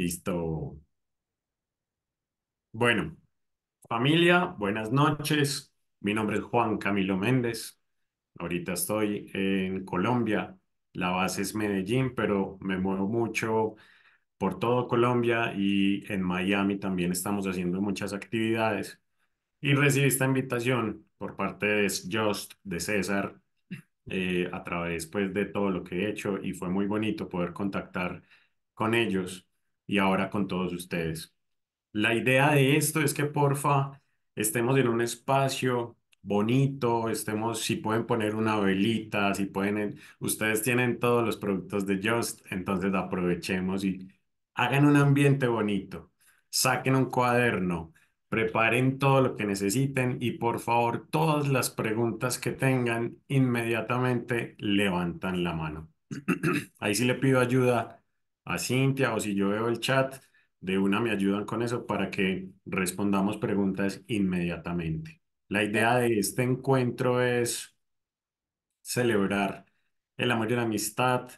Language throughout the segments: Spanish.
Listo. Bueno, familia, buenas noches. Mi nombre es Juan Camilo Méndez. Ahorita estoy en Colombia. La base es Medellín, pero me muevo mucho por todo Colombia y en Miami también estamos haciendo muchas actividades. Y recibí esta invitación por parte de Just, de César, eh, a través pues, de todo lo que he hecho y fue muy bonito poder contactar con ellos y ahora con todos ustedes. La idea de esto es que porfa estemos en un espacio bonito, estemos, si pueden poner una velita, si pueden, ustedes tienen todos los productos de Just, entonces aprovechemos y hagan un ambiente bonito, saquen un cuaderno, preparen todo lo que necesiten y por favor todas las preguntas que tengan inmediatamente levantan la mano. Ahí sí le pido ayuda a Cintia o si yo veo el chat, de una me ayudan con eso para que respondamos preguntas inmediatamente. La idea de este encuentro es celebrar el amor y la amistad,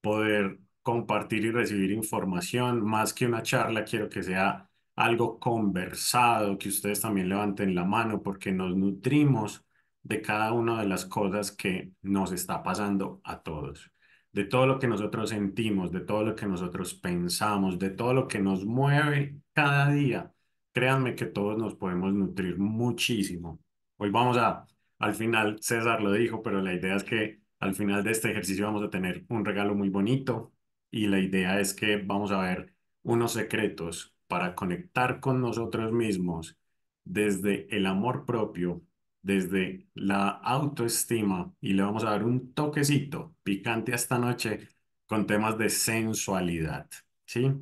poder compartir y recibir información, más que una charla, quiero que sea algo conversado, que ustedes también levanten la mano porque nos nutrimos de cada una de las cosas que nos está pasando a todos de todo lo que nosotros sentimos, de todo lo que nosotros pensamos, de todo lo que nos mueve cada día, créanme que todos nos podemos nutrir muchísimo. Hoy vamos a, al final, César lo dijo, pero la idea es que al final de este ejercicio vamos a tener un regalo muy bonito y la idea es que vamos a ver unos secretos para conectar con nosotros mismos desde el amor propio desde la autoestima y le vamos a dar un toquecito picante esta noche con temas de sensualidad, ¿sí?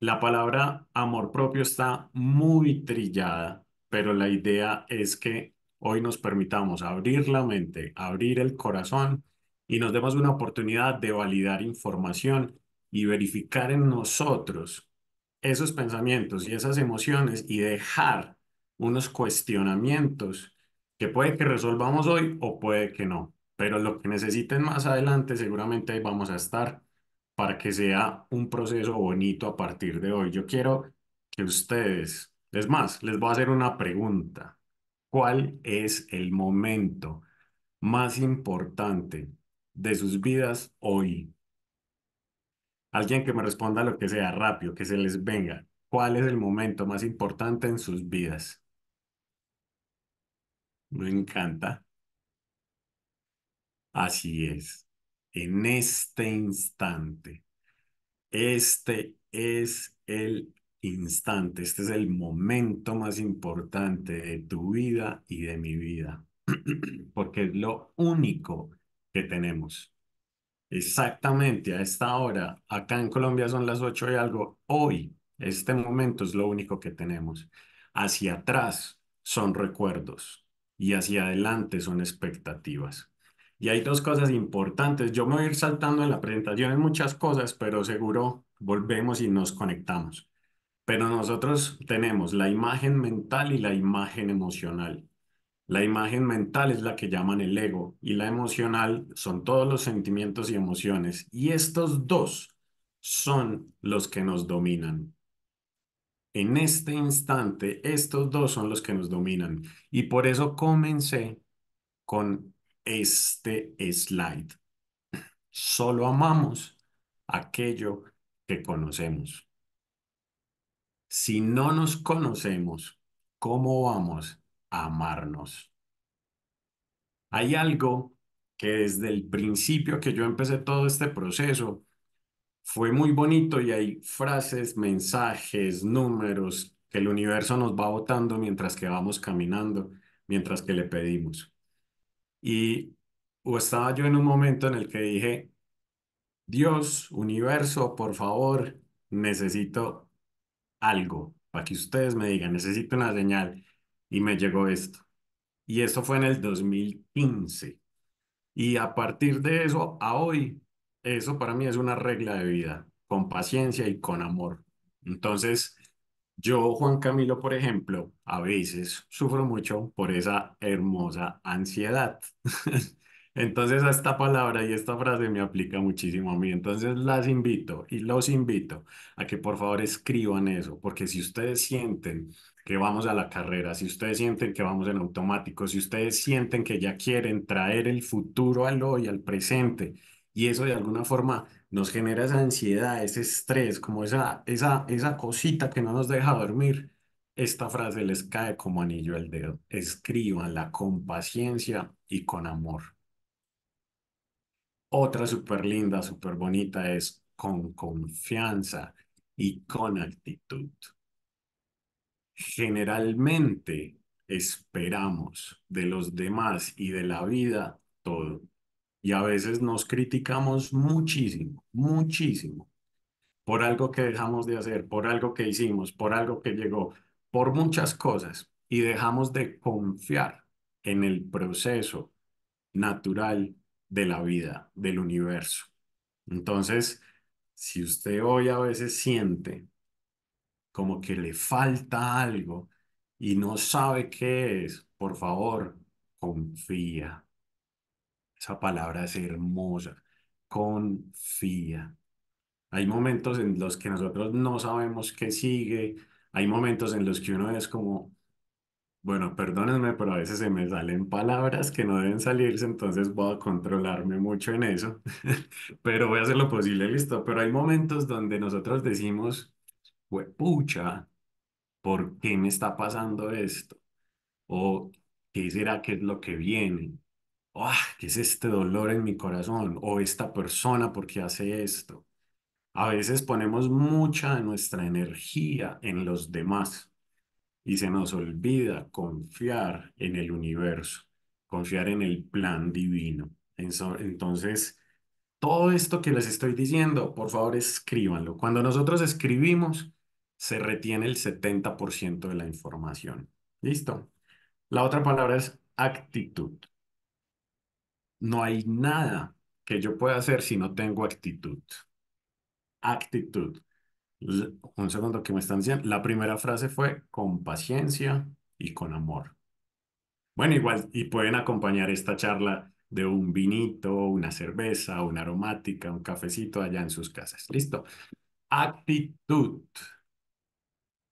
La palabra amor propio está muy trillada, pero la idea es que hoy nos permitamos abrir la mente, abrir el corazón y nos demos una oportunidad de validar información y verificar en nosotros esos pensamientos y esas emociones y dejar unos cuestionamientos que puede que resolvamos hoy o puede que no, pero lo que necesiten más adelante seguramente ahí vamos a estar para que sea un proceso bonito a partir de hoy. Yo quiero que ustedes, es más, les voy a hacer una pregunta. ¿Cuál es el momento más importante de sus vidas hoy? Alguien que me responda lo que sea rápido, que se les venga. ¿Cuál es el momento más importante en sus vidas? Me encanta. Así es. En este instante. Este es el instante, este es el momento más importante de tu vida y de mi vida, porque es lo único que tenemos. Exactamente a esta hora, acá en Colombia son las ocho y algo, hoy, este momento es lo único que tenemos. Hacia atrás son recuerdos, y hacia adelante son expectativas. Y hay dos cosas importantes. Yo me voy a ir saltando en la presentación en muchas cosas, pero seguro volvemos y nos conectamos. Pero nosotros tenemos la imagen mental y la imagen emocional. La imagen mental es la que llaman el ego y la emocional son todos los sentimientos y emociones. Y estos dos son los que nos dominan. En este instante, estos dos son los que nos dominan. Y por eso comencé con este slide. Solo amamos aquello que conocemos. Si no nos conocemos, ¿cómo vamos a amarnos? Hay algo que desde el principio que yo empecé todo este proceso fue muy bonito y hay frases, mensajes, números que el universo nos va botando mientras que vamos caminando, mientras que le pedimos. Y o estaba yo en un momento en el que dije, Dios, universo, por favor, necesito algo, para que ustedes me digan, necesito una señal. Y me llegó esto. Y esto fue en el 2015. Y a partir de eso, a hoy, eso para mí es una regla de vida, con paciencia y con amor. Entonces, yo, Juan Camilo, por ejemplo, a veces sufro mucho por esa hermosa ansiedad. Entonces, esta palabra y esta frase me aplica muchísimo a mí. Entonces, las invito y los invito a que por favor escriban eso, porque si ustedes sienten que vamos a la carrera, si ustedes sienten que vamos en automático, si ustedes sienten que ya quieren traer el futuro al hoy, al presente, y eso de alguna forma nos genera esa ansiedad, ese estrés, como esa, esa, esa cosita que no nos deja dormir. Esta frase les cae como anillo al dedo. Escríbanla con paciencia y con amor. Otra súper linda, súper bonita es con confianza y con actitud. Generalmente esperamos de los demás y de la vida todo. Y a veces nos criticamos muchísimo, muchísimo, por algo que dejamos de hacer, por algo que hicimos, por algo que llegó, por muchas cosas. Y dejamos de confiar en el proceso natural de la vida, del universo. Entonces, si usted hoy a veces siente como que le falta algo y no sabe qué es, por favor, confía. Esa palabra es hermosa. Confía. Hay momentos en los que nosotros no sabemos qué sigue. Hay momentos en los que uno es como, bueno, perdónenme, pero a veces se me salen palabras que no deben salirse, entonces voy a controlarme mucho en eso, pero voy a hacer lo posible, listo. Pero hay momentos donde nosotros decimos, pucha, ¿por qué me está pasando esto? ¿O qué será que es lo que viene? ¡Ah! ¿qué es este dolor en mi corazón? O esta persona, ¿por qué hace esto? A veces ponemos mucha de nuestra energía en los demás y se nos olvida confiar en el universo, confiar en el plan divino. Entonces, todo esto que les estoy diciendo, por favor escríbanlo. Cuando nosotros escribimos, se retiene el 70% de la información. ¿Listo? La otra palabra es actitud. No hay nada que yo pueda hacer si no tengo actitud. Actitud. Un segundo que me están diciendo. La primera frase fue con paciencia y con amor. Bueno, igual, y pueden acompañar esta charla de un vinito, una cerveza, una aromática, un cafecito allá en sus casas. Listo. Actitud.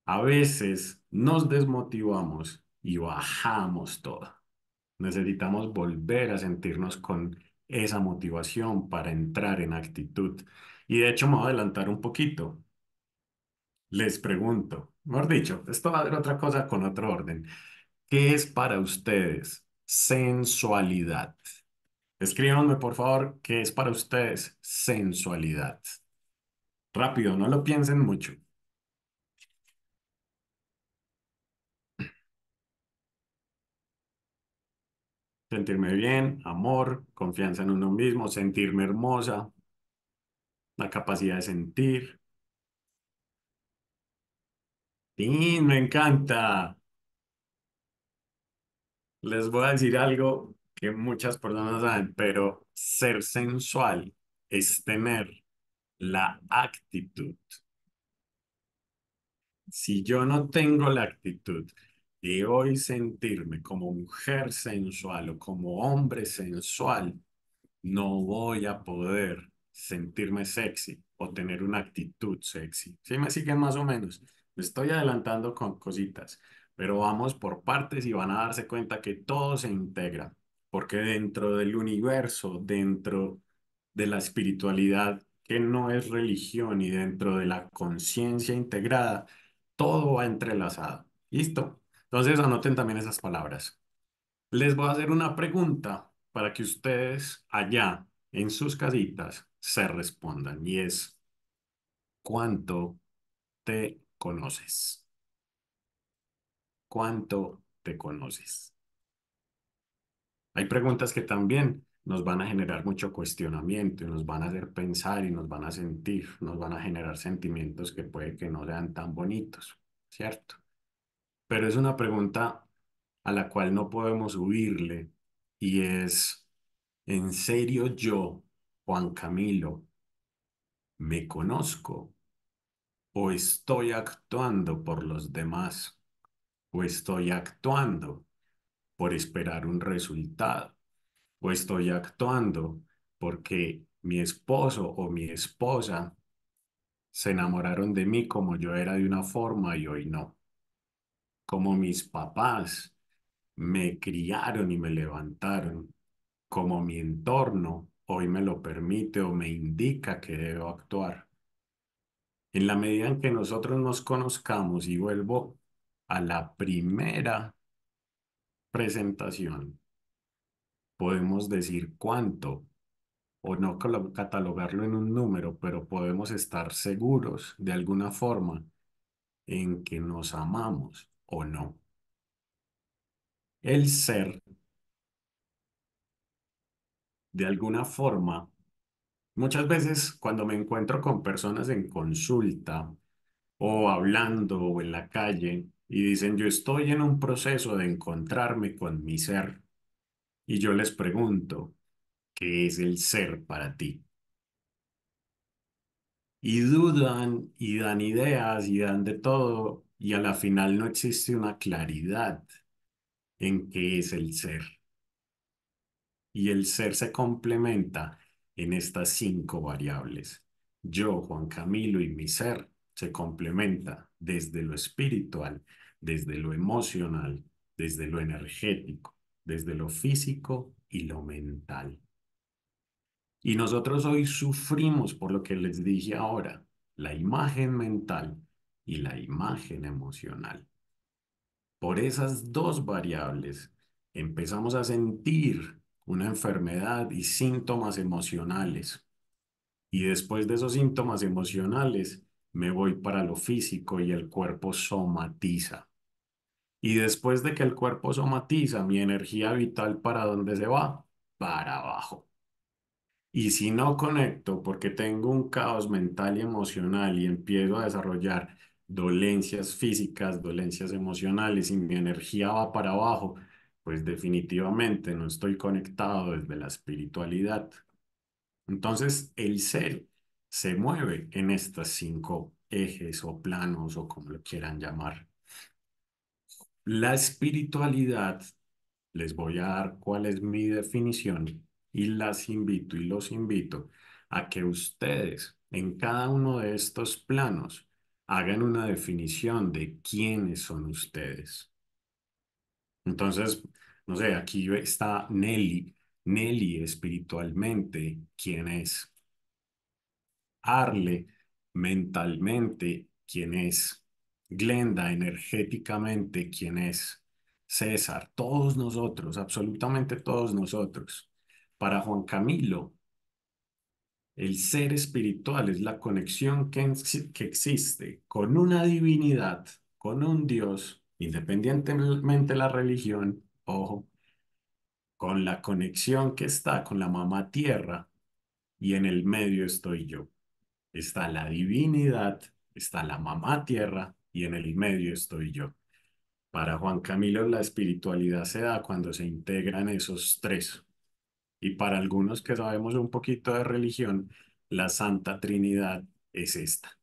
A veces nos desmotivamos y bajamos todo. Necesitamos volver a sentirnos con esa motivación para entrar en actitud. Y de hecho me voy a adelantar un poquito. Les pregunto, mejor dicho, esto va a ser otra cosa con otro orden. ¿Qué es para ustedes sensualidad? Escríbanme, por favor, ¿qué es para ustedes sensualidad? Rápido, no lo piensen mucho. sentirme bien, amor, confianza en uno mismo, sentirme hermosa, la capacidad de sentir. me encanta. Les voy a decir algo que muchas personas saben, pero ser sensual es tener la actitud. Si yo no tengo la actitud y hoy sentirme como mujer sensual o como hombre sensual, no voy a poder sentirme sexy o tener una actitud sexy. ¿Sí me siguen más o menos? Me estoy adelantando con cositas, pero vamos por partes y van a darse cuenta que todo se integra, porque dentro del universo, dentro de la espiritualidad que no es religión y dentro de la conciencia integrada, todo va entrelazado. ¿Listo? Entonces anoten también esas palabras. Les voy a hacer una pregunta para que ustedes allá en sus casitas se respondan y es, ¿cuánto te conoces? ¿Cuánto te conoces? Hay preguntas que también nos van a generar mucho cuestionamiento y nos van a hacer pensar y nos van a sentir, nos van a generar sentimientos que puede que no sean tan bonitos, ¿cierto? pero es una pregunta a la cual no podemos huirle y es, ¿en serio yo, Juan Camilo, me conozco? ¿O estoy actuando por los demás? ¿O estoy actuando por esperar un resultado? ¿O estoy actuando porque mi esposo o mi esposa se enamoraron de mí como yo era de una forma y hoy no? como mis papás me criaron y me levantaron, como mi entorno hoy me lo permite o me indica que debo actuar. En la medida en que nosotros nos conozcamos, y vuelvo a la primera presentación, podemos decir cuánto o no catalogarlo en un número, pero podemos estar seguros de alguna forma en que nos amamos, o no. El ser, de alguna forma, muchas veces cuando me encuentro con personas en consulta o hablando o en la calle y dicen, yo estoy en un proceso de encontrarme con mi ser, y yo les pregunto, ¿qué es el ser para ti? y dudan y dan ideas y dan de todo y a la final no existe una claridad en qué es el ser. Y el ser se complementa en estas cinco variables. Yo, Juan Camilo y mi ser se complementa desde lo espiritual, desde lo emocional, desde lo energético, desde lo físico y lo mental. Y nosotros hoy sufrimos por lo que les dije ahora, la imagen mental y la imagen emocional. Por esas dos variables empezamos a sentir una enfermedad y síntomas emocionales. Y después de esos síntomas emocionales me voy para lo físico y el cuerpo somatiza. Y después de que el cuerpo somatiza, mi energía vital para dónde se va? Para abajo. Y si no conecto porque tengo un caos mental y emocional y empiezo a desarrollar dolencias físicas, dolencias emocionales y mi energía va para abajo, pues definitivamente no estoy conectado desde la espiritualidad. Entonces, el ser se mueve en estas cinco ejes o planos o como lo quieran llamar. La espiritualidad, les voy a dar cuál es mi definición y las invito y los invito a que ustedes en cada uno de estos planos hagan una definición de quiénes son ustedes. Entonces, no sé, aquí está Nelly. Nelly espiritualmente, ¿quién es? Arle mentalmente, ¿quién es? Glenda energéticamente, ¿quién es? César, todos nosotros, absolutamente todos nosotros. Para Juan Camilo, el ser espiritual es la conexión que, que existe con una divinidad, con un Dios, independientemente de la religión, ojo, con la conexión que está con la mamá tierra y en el medio estoy yo. Está la divinidad, está la mamá tierra y en el medio estoy yo. Para Juan Camilo la espiritualidad se da cuando se integran esos tres, y para algunos que sabemos un poquito de religión, la Santa Trinidad es esta.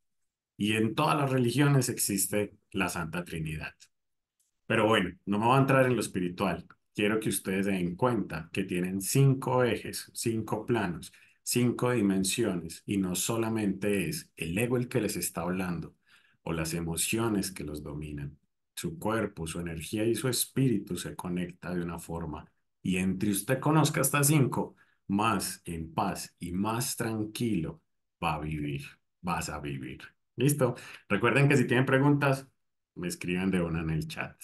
Y en todas las religiones existe la Santa Trinidad. Pero bueno, no me voy a entrar en lo espiritual. Quiero que ustedes den cuenta que tienen cinco ejes, cinco planos, cinco dimensiones y no solamente es el ego el que les está hablando o las emociones que los dominan. Su cuerpo, su energía y su espíritu se conecta de una forma y entre usted conozca hasta cinco, más en paz y más tranquilo va a vivir, vas a vivir. ¿Listo? Recuerden que si tienen preguntas, me escriben de una en el chat.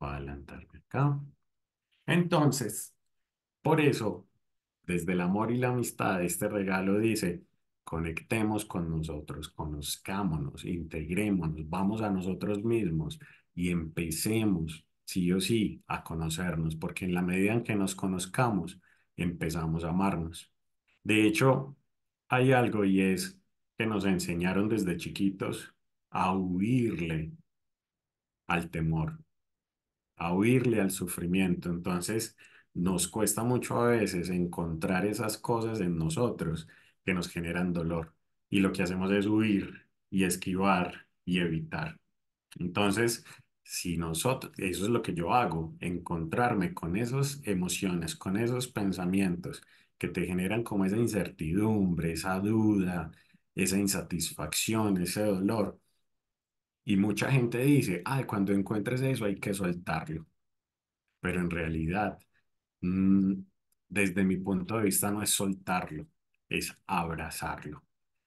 Voy a adelantarme acá. Entonces, por eso, desde el amor y la amistad, este regalo dice, conectemos con nosotros, conozcámonos, integrémonos, vamos a nosotros mismos y empecemos sí o sí, a conocernos, porque en la medida en que nos conozcamos, empezamos a amarnos. De hecho, hay algo y es que nos enseñaron desde chiquitos a huirle al temor, a huirle al sufrimiento. Entonces, nos cuesta mucho a veces encontrar esas cosas en nosotros que nos generan dolor. Y lo que hacemos es huir y esquivar y evitar. Entonces, si nosotros, eso es lo que yo hago, encontrarme con esas emociones, con esos pensamientos que te generan como esa incertidumbre, esa duda, esa insatisfacción, ese dolor. Y mucha gente dice, ay, cuando encuentres eso hay que soltarlo. Pero en realidad, mm, desde mi punto de vista, no es soltarlo, es abrazarlo.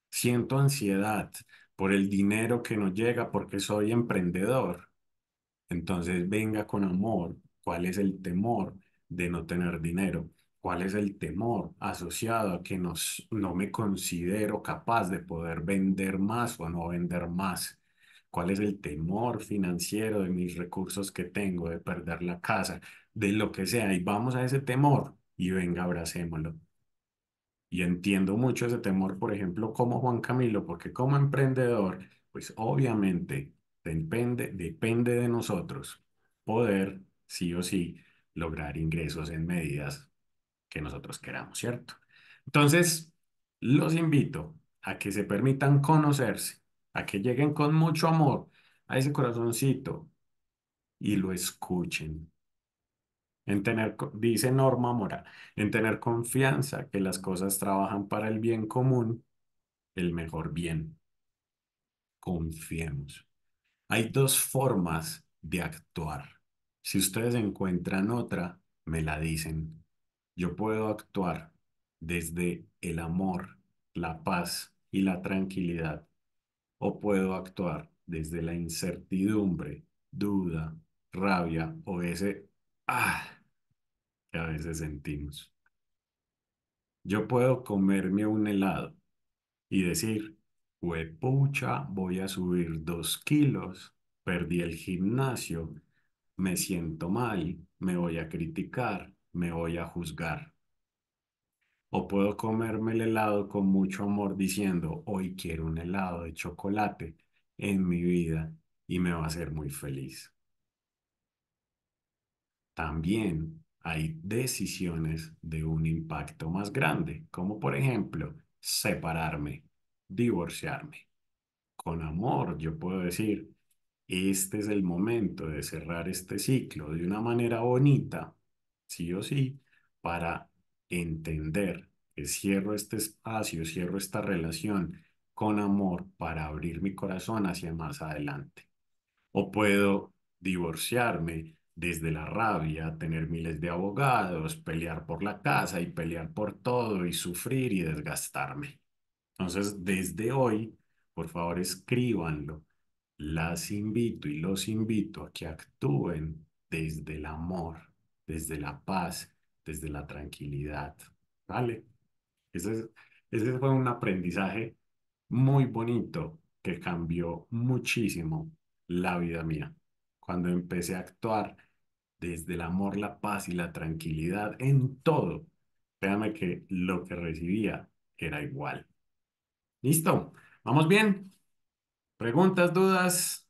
Siento ansiedad por el dinero que no llega porque soy emprendedor entonces, venga con amor, ¿cuál es el temor de no tener dinero? ¿Cuál es el temor asociado a que nos, no me considero capaz de poder vender más o no vender más? ¿Cuál es el temor financiero de mis recursos que tengo, de perder la casa, de lo que sea? Y vamos a ese temor y venga, abracémoslo. Y entiendo mucho ese temor, por ejemplo, como Juan Camilo, porque como emprendedor, pues obviamente Depende, depende de nosotros poder, sí o sí, lograr ingresos en medidas que nosotros queramos, ¿cierto? Entonces, los invito a que se permitan conocerse, a que lleguen con mucho amor a ese corazoncito y lo escuchen. En tener, dice Norma Mora, en tener confianza que las cosas trabajan para el bien común, el mejor bien. Confiemos. Hay dos formas de actuar. Si ustedes encuentran otra, me la dicen. Yo puedo actuar desde el amor, la paz y la tranquilidad, o puedo actuar desde la incertidumbre, duda, rabia o ese ah que a veces sentimos. Yo puedo comerme un helado y decir, Huepucha, voy a subir dos kilos, perdí el gimnasio, me siento mal, me voy a criticar, me voy a juzgar. O puedo comerme el helado con mucho amor diciendo, hoy quiero un helado de chocolate en mi vida y me va a hacer muy feliz. También hay decisiones de un impacto más grande, como por ejemplo separarme divorciarme. Con amor yo puedo decir, este es el momento de cerrar este ciclo de una manera bonita, sí o sí, para entender que cierro este espacio, cierro esta relación con amor para abrir mi corazón hacia más adelante. O puedo divorciarme desde la rabia, tener miles de abogados, pelear por la casa y pelear por todo y sufrir y desgastarme. Entonces, desde hoy, por favor, escríbanlo. Las invito y los invito a que actúen desde el amor, desde la paz, desde la tranquilidad. ¿Vale? Ese, fue un aprendizaje muy bonito que cambió muchísimo la vida mía. Cuando empecé a actuar desde el amor, la paz y la tranquilidad en todo, fíjame que lo que recibía era igual. Listo. ¿Vamos bien? ¿Preguntas, dudas?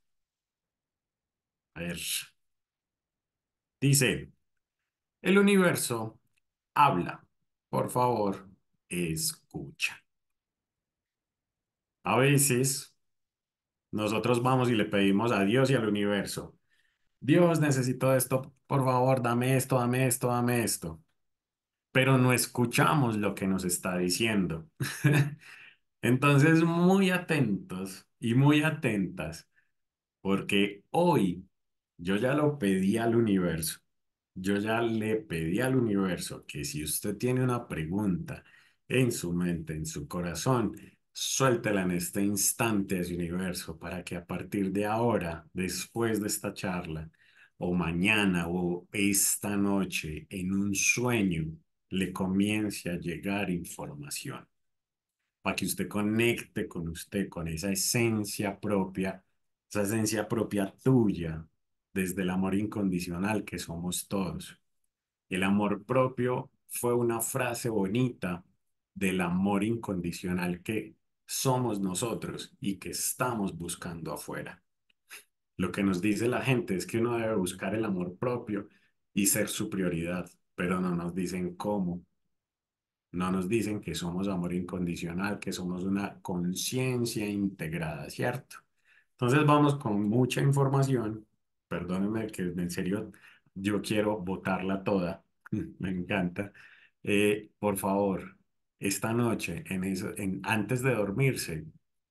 A ver. Dice, el universo habla. Por favor, escucha. A veces nosotros vamos y le pedimos a Dios y al universo, Dios necesito esto, por favor, dame esto, dame esto, dame esto. Pero no escuchamos lo que nos está diciendo. Entonces, muy atentos y muy atentas, porque hoy yo ya lo pedí al universo. Yo ya le pedí al universo que si usted tiene una pregunta en su mente, en su corazón, suéltela en este instante a su universo para que a partir de ahora, después de esta charla, o mañana o esta noche, en un sueño, le comience a llegar información para que usted conecte con usted, con esa esencia propia, esa esencia propia tuya, desde el amor incondicional que somos todos. El amor propio fue una frase bonita del amor incondicional que somos nosotros y que estamos buscando afuera. Lo que nos dice la gente es que uno debe buscar el amor propio y ser su prioridad, pero no nos dicen cómo, no nos dicen que somos amor incondicional, que somos una conciencia integrada, ¿cierto? Entonces vamos con mucha información, perdónenme que en serio yo quiero votarla toda, me encanta. Eh, por favor, esta noche, en en, antes de dormirse,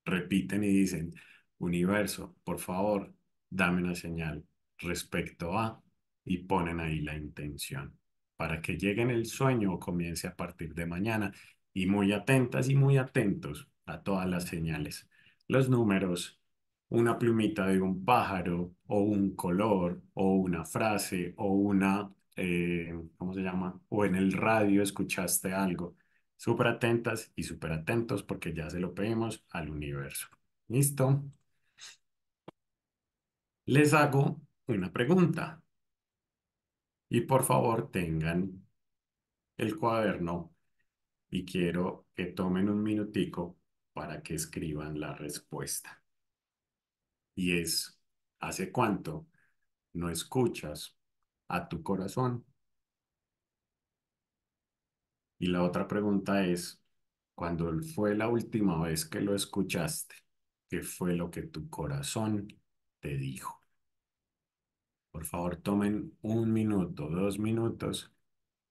repiten y dicen, universo, por favor, dame una señal respecto a, y ponen ahí la intención para que llegue en el sueño o comience a partir de mañana. Y muy atentas y muy atentos a todas las señales. Los números, una plumita de un pájaro o un color o una frase o una, eh, ¿cómo se llama? O en el radio escuchaste algo. Súper atentas y súper atentos porque ya se lo pedimos al universo. ¿Listo? Les hago una pregunta. Y por favor tengan el cuaderno y quiero que tomen un minutico para que escriban la respuesta. Y es, ¿hace cuánto no escuchas a tu corazón? Y la otra pregunta es, ¿cuándo fue la última vez que lo escuchaste? ¿Qué fue lo que tu corazón te dijo? Por favor, tomen un minuto, dos minutos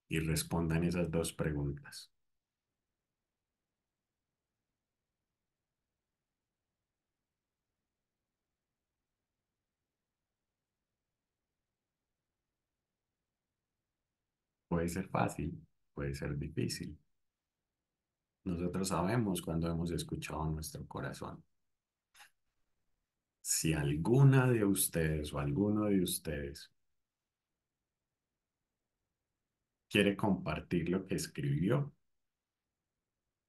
y respondan esas dos preguntas. Puede ser fácil, puede ser difícil. Nosotros sabemos cuando hemos escuchado nuestro corazón si alguna de ustedes o alguno de ustedes quiere compartir lo que escribió,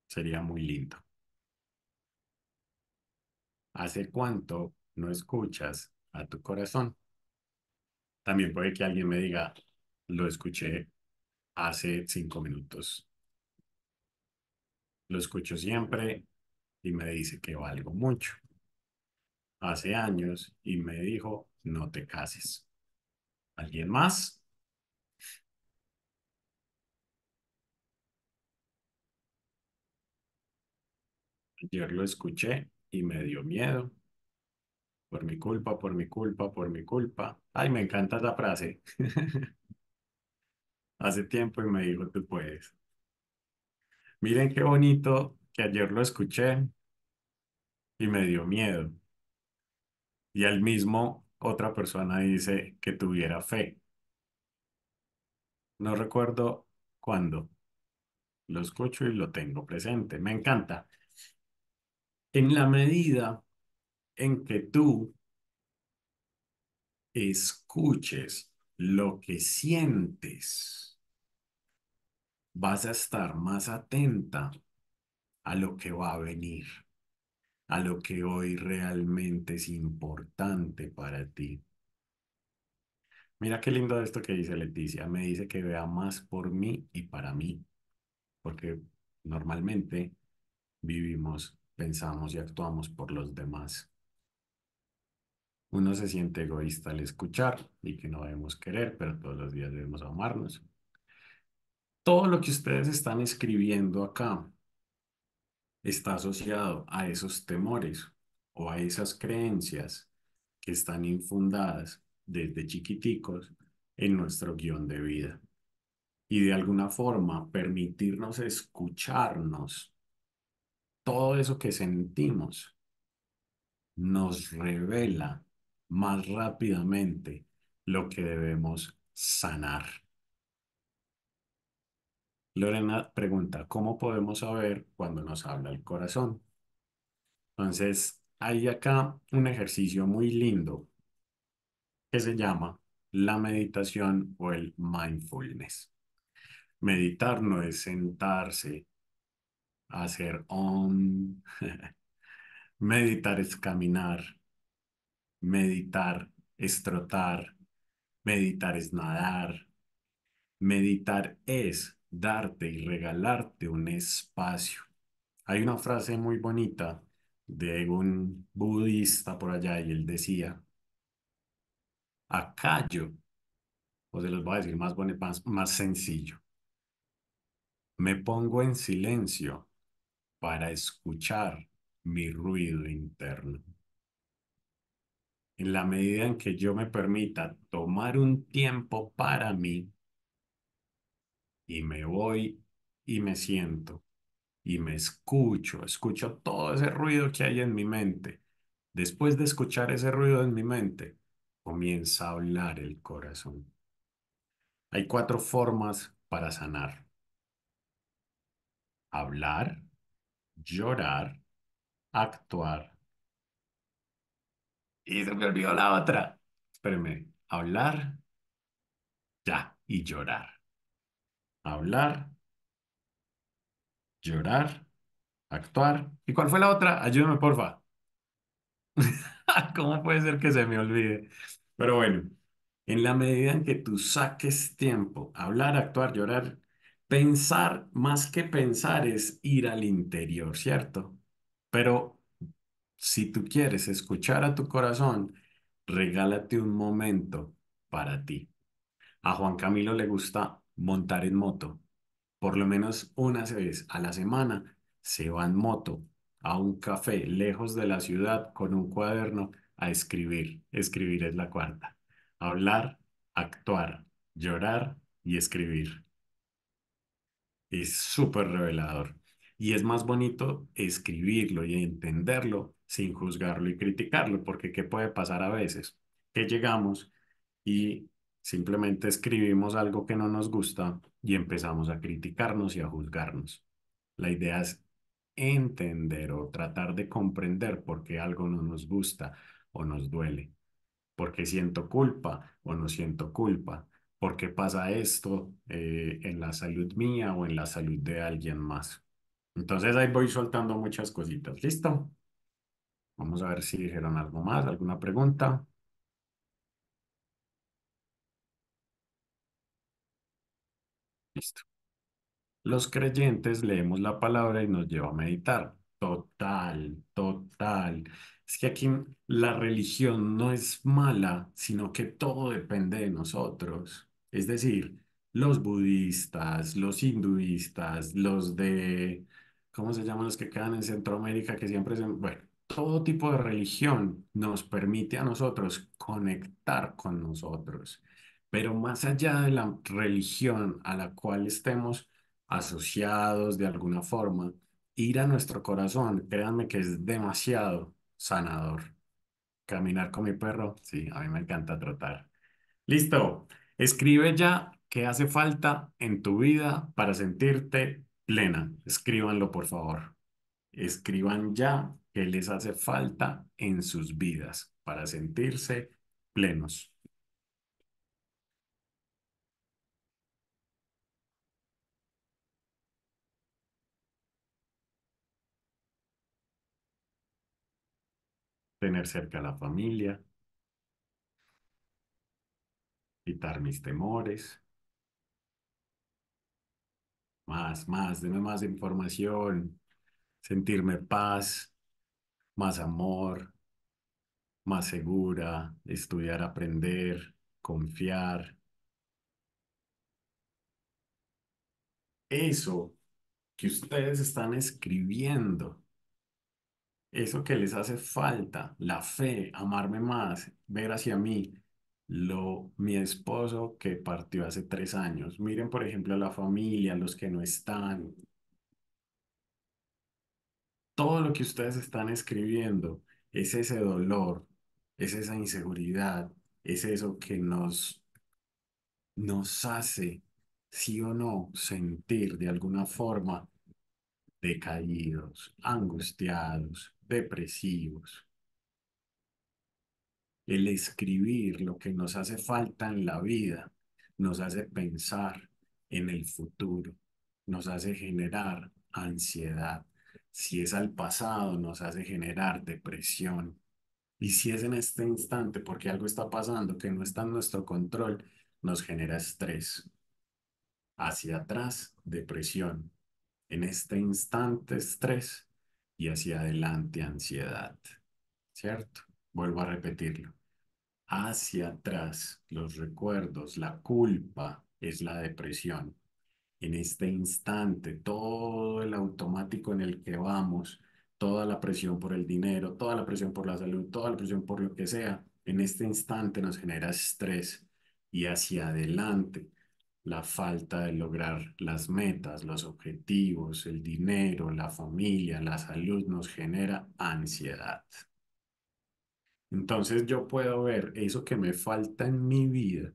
sería muy lindo. ¿Hace cuánto no escuchas a tu corazón? También puede que alguien me diga, lo escuché hace cinco minutos. Lo escucho siempre y me dice que valgo mucho hace años y me dijo, no te cases. ¿Alguien más? Ayer lo escuché y me dio miedo. Por mi culpa, por mi culpa, por mi culpa. Ay, me encanta la frase. hace tiempo y me dijo, tú puedes. Miren qué bonito que ayer lo escuché y me dio miedo y al mismo otra persona dice que tuviera fe. No recuerdo cuándo. Lo escucho y lo tengo presente. Me encanta. En la medida en que tú escuches lo que sientes, vas a estar más atenta a lo que va a venir a lo que hoy realmente es importante para ti. Mira qué lindo esto que dice Leticia. Me dice que vea más por mí y para mí, porque normalmente vivimos, pensamos y actuamos por los demás. Uno se siente egoísta al escuchar y que no debemos querer, pero todos los días debemos amarnos. Todo lo que ustedes están escribiendo acá está asociado a esos temores o a esas creencias que están infundadas desde chiquiticos en nuestro guión de vida. Y de alguna forma permitirnos escucharnos todo eso que sentimos nos revela más rápidamente lo que debemos sanar. Lorena pregunta, ¿cómo podemos saber cuando nos habla el corazón? Entonces, hay acá un ejercicio muy lindo que se llama la meditación o el mindfulness. Meditar no es sentarse, hacer on. Meditar es caminar. Meditar es trotar. Meditar es nadar. Meditar es darte y regalarte un espacio. Hay una frase muy bonita de un budista por allá y él decía, acallo, o se los voy a decir más, más, más sencillo, me pongo en silencio para escuchar mi ruido interno. En la medida en que yo me permita tomar un tiempo para mí, y me voy y me siento y me escucho, escucho todo ese ruido que hay en mi mente. Después de escuchar ese ruido en mi mente, comienza a hablar el corazón. Hay cuatro formas para sanar. Hablar, llorar, actuar. Y se me olvidó la otra. Espéreme. Hablar, ya, y llorar hablar, llorar, actuar. ¿Y cuál fue la otra? Ayúdame, porfa. ¿Cómo puede ser que se me olvide? Pero bueno, en la medida en que tú saques tiempo, hablar, actuar, llorar, pensar, más que pensar es ir al interior, ¿cierto? Pero si tú quieres escuchar a tu corazón, regálate un momento para ti. A Juan Camilo le gusta montar en moto. Por lo menos una vez a la semana se van en moto a un café lejos de la ciudad con un cuaderno a escribir. Escribir es la cuarta. Hablar, actuar, llorar y escribir. Es súper revelador. Y es más bonito escribirlo y entenderlo sin juzgarlo y criticarlo, porque ¿qué puede pasar a veces? Que llegamos y Simplemente escribimos algo que no nos gusta y empezamos a criticarnos y a juzgarnos. La idea es entender o tratar de comprender por qué algo no nos gusta o nos duele, por qué siento culpa o no siento culpa, por qué pasa esto eh, en la salud mía o en la salud de alguien más. Entonces ahí voy soltando muchas cositas. ¿Listo? Vamos a ver si dijeron algo más, alguna pregunta. Los creyentes leemos la palabra y nos lleva a meditar. Total, total. Es que aquí la religión no es mala, sino que todo depende de nosotros. Es decir, los budistas, los hinduistas, los de, ¿cómo se llaman los que quedan en Centroamérica? Que siempre bueno, todo tipo de religión nos permite a nosotros conectar con nosotros. Pero más allá de la religión a la cual estemos asociados de alguna forma, ir a nuestro corazón, créanme que es demasiado sanador. Caminar con mi perro, sí, a mí me encanta trotar. Listo, escribe ya qué hace falta en tu vida para sentirte plena. Escríbanlo, por favor. Escriban ya qué les hace falta en sus vidas para sentirse plenos. tener cerca a la familia, quitar mis temores. Más, más, deme más información, sentirme paz, más amor, más segura, estudiar, aprender, confiar. Eso que ustedes están escribiendo eso que les hace falta, la fe, amarme más, ver hacia mí, lo, mi esposo que partió hace tres años. Miren, por ejemplo, a la familia, los que no están. Todo lo que ustedes están escribiendo es ese dolor, es esa inseguridad, es eso que nos, nos hace, sí o no, sentir de alguna forma decaídos, angustiados, depresivos. El escribir lo que nos hace falta en la vida nos hace pensar en el futuro, nos hace generar ansiedad. Si es al pasado, nos hace generar depresión. Y si es en este instante, porque algo está pasando que no está en nuestro control, nos genera estrés. Hacia atrás, depresión. En este instante, estrés y hacia adelante ansiedad, ¿cierto? Vuelvo a repetirlo. Hacia atrás los recuerdos, la culpa es la depresión. En este instante, todo el automático en el que vamos, toda la presión por el dinero, toda la presión por la salud, toda la presión por lo que sea, en este instante nos genera estrés y hacia adelante la falta de lograr las metas, los objetivos, el dinero, la familia, la salud nos genera ansiedad. Entonces yo puedo ver eso que me falta en mi vida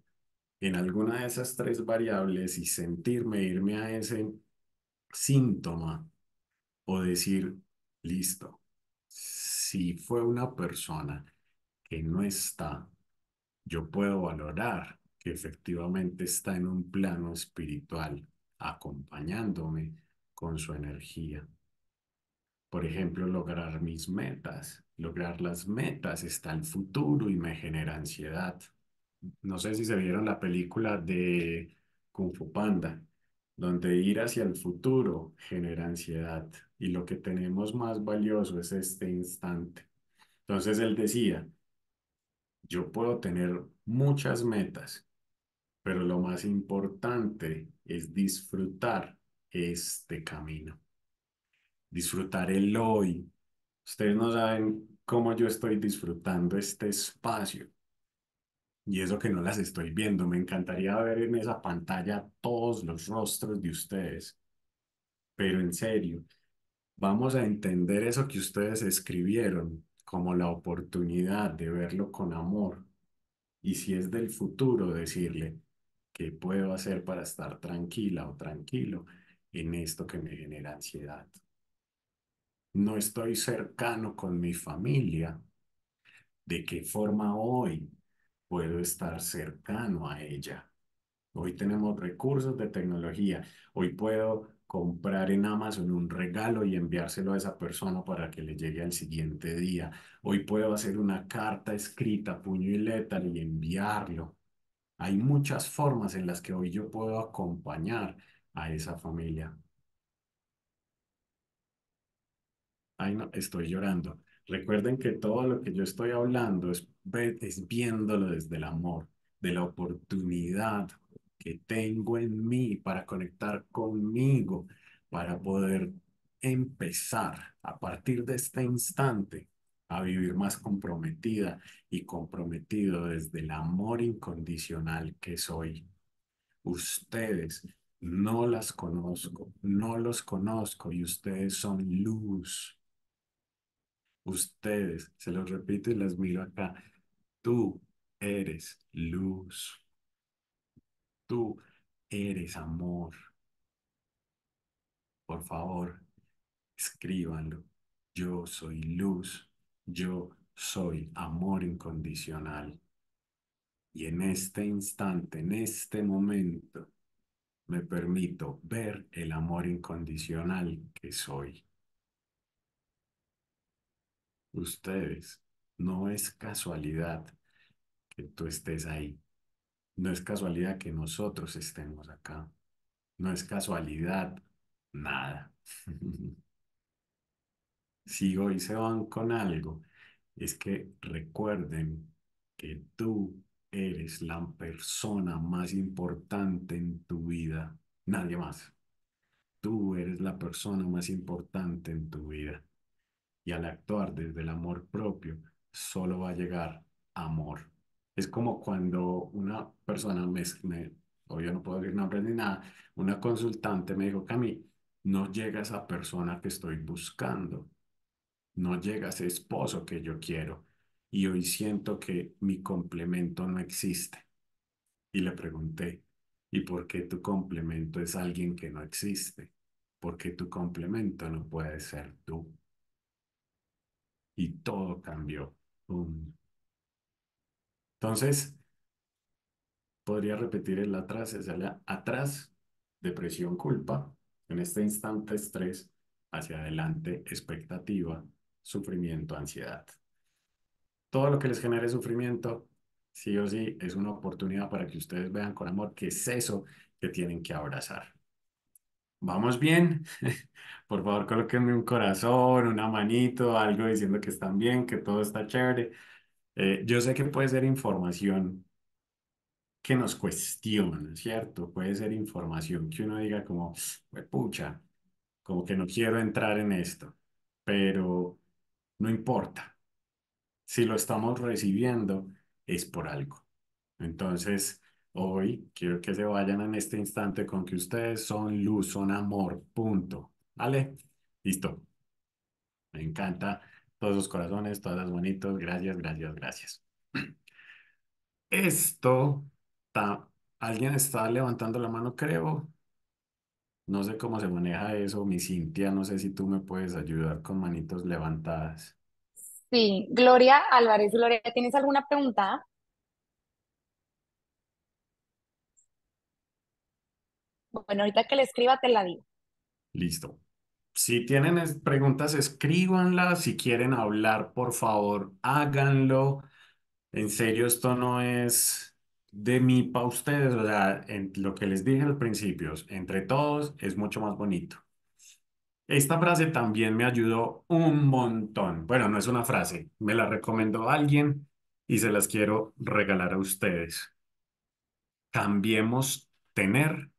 en alguna de esas tres variables y sentirme, irme a ese síntoma o decir, listo, si fue una persona que no está, yo puedo valorar efectivamente está en un plano espiritual, acompañándome con su energía. Por ejemplo, lograr mis metas. Lograr las metas está el futuro y me genera ansiedad. No sé si se vieron la película de Kung Fu Panda, donde ir hacia el futuro genera ansiedad y lo que tenemos más valioso es este instante. Entonces él decía, yo puedo tener muchas metas, pero lo más importante es disfrutar este camino, disfrutar el hoy. Ustedes no saben cómo yo estoy disfrutando este espacio y eso que no las estoy viendo. Me encantaría ver en esa pantalla todos los rostros de ustedes, pero en serio, vamos a entender eso que ustedes escribieron como la oportunidad de verlo con amor. Y si es del futuro, decirle, ¿Qué puedo hacer para estar tranquila o tranquilo en esto que me genera ansiedad? No estoy cercano con mi familia. ¿De qué forma hoy puedo estar cercano a ella? Hoy tenemos recursos de tecnología. Hoy puedo comprar en Amazon un regalo y enviárselo a esa persona para que le llegue al siguiente día. Hoy puedo hacer una carta escrita, puño y letra y enviarlo. Hay muchas formas en las que hoy yo puedo acompañar a esa familia. Ay, no, estoy llorando. Recuerden que todo lo que yo estoy hablando es, es viéndolo desde el amor, de la oportunidad que tengo en mí para conectar conmigo, para poder empezar a partir de este instante a vivir más comprometida y comprometido desde el amor incondicional que soy. Ustedes no las conozco, no los conozco y ustedes son luz. Ustedes, se los repito y las miro acá, tú eres luz. Tú eres amor. Por favor, escríbanlo. Yo soy luz yo soy amor incondicional. Y en este instante, en este momento, me permito ver el amor incondicional que soy. Ustedes, no es casualidad que tú estés ahí. No es casualidad que nosotros estemos acá. No es casualidad nada. si hoy se van con algo, es que recuerden que tú eres la persona más importante en tu vida, nadie más. Tú eres la persona más importante en tu vida. Y al actuar desde el amor propio, solo va a llegar amor. Es como cuando una persona me, o yo no puedo decir nombres ni nada, una consultante me dijo, que a mí no llega esa persona que estoy buscando no llega ese esposo que yo quiero y hoy siento que mi complemento no existe. Y le pregunté, ¿y por qué tu complemento es alguien que no existe? ¿Por qué tu complemento no puede ser tú? Y todo cambió. Entonces, podría repetir el atrás, es atrás, depresión, culpa, en este instante estrés, hacia adelante, expectativa, sufrimiento, ansiedad. Todo lo que les genere sufrimiento, sí o sí, es una oportunidad para que ustedes vean con amor que es eso que tienen que abrazar. ¿Vamos bien? Por favor, colóquenme un corazón, una manito, algo diciendo que están bien, que todo está chévere. Eh, yo sé que puede ser información que nos cuestiona, ¿cierto? Puede ser información que uno diga como, pucha, como que no quiero entrar en esto, pero no importa. Si lo estamos recibiendo, es por algo. Entonces, hoy quiero que se vayan en este instante con que ustedes son luz, son amor, punto. ¿Vale? Listo. Me encanta todos los corazones, todas las bonitos. Gracias, gracias, gracias. Esto, alguien está levantando la mano, creo. No sé cómo se maneja eso, mi Cintia, no sé si tú me puedes ayudar con manitos levantadas. Sí, Gloria Álvarez, Gloria, ¿tienes alguna pregunta? Bueno, ahorita que le escriba te la digo. Listo. Si tienen preguntas, escríbanlas. Si quieren hablar, por favor, háganlo. En serio, esto no es de mí para ustedes, o sea, en lo que les dije al principios, entre todos es mucho más bonito. Esta frase también me ayudó un montón. Bueno, no es una frase, me la recomendó alguien y se las quiero regalar a ustedes. Cambiemos tener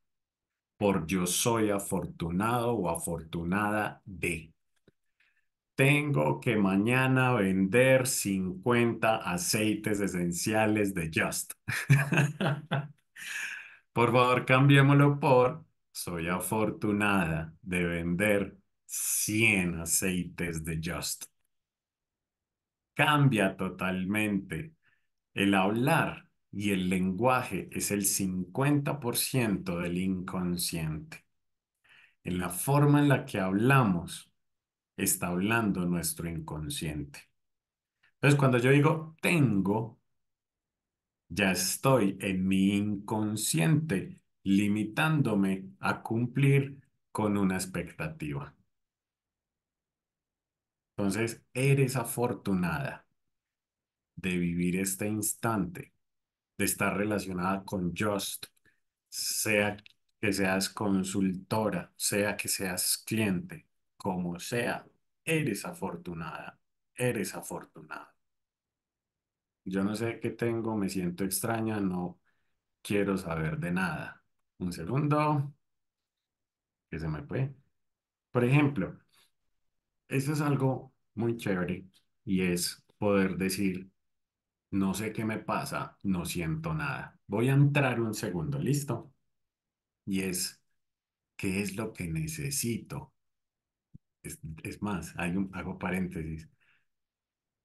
por yo soy afortunado o afortunada de. Tengo que mañana vender 50 aceites esenciales de Just. por favor, cambiémoslo por soy afortunada de vender 100 aceites de Just. Cambia totalmente el hablar y el lenguaje es el 50% del inconsciente. En la forma en la que hablamos, está hablando nuestro inconsciente. Entonces, cuando yo digo tengo, ya estoy en mi inconsciente limitándome a cumplir con una expectativa. Entonces, eres afortunada de vivir este instante, de estar relacionada con Just, sea que seas consultora, sea que seas cliente, como sea, eres afortunada, eres afortunada. Yo no sé qué tengo, me siento extraña, no quiero saber de nada. Un segundo, que se me fue. Por ejemplo, eso es algo muy chévere y es poder decir, no sé qué me pasa, no siento nada. Voy a entrar un segundo, listo. Y es, ¿qué es lo que necesito? es, más, hay un, hago paréntesis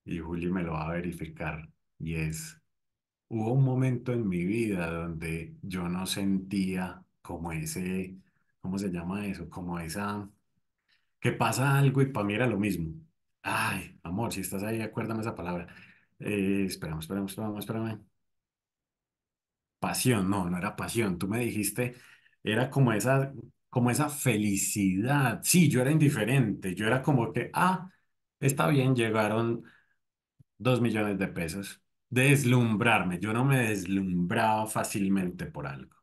y Juli me lo va a verificar y es, hubo un momento en mi vida donde yo no sentía como ese, ¿cómo se llama eso? Como esa, que pasa algo y para mí era lo mismo. Ay, amor, si estás ahí, acuérdame esa palabra. Eh, esperamos, esperamos, esperamos, Pasión, no, no era pasión. Tú me dijiste, era como esa como esa felicidad. Sí, yo era indiferente, yo era como que, ah, está bien, llegaron dos millones de pesos. Deslumbrarme, yo no me deslumbraba fácilmente por algo.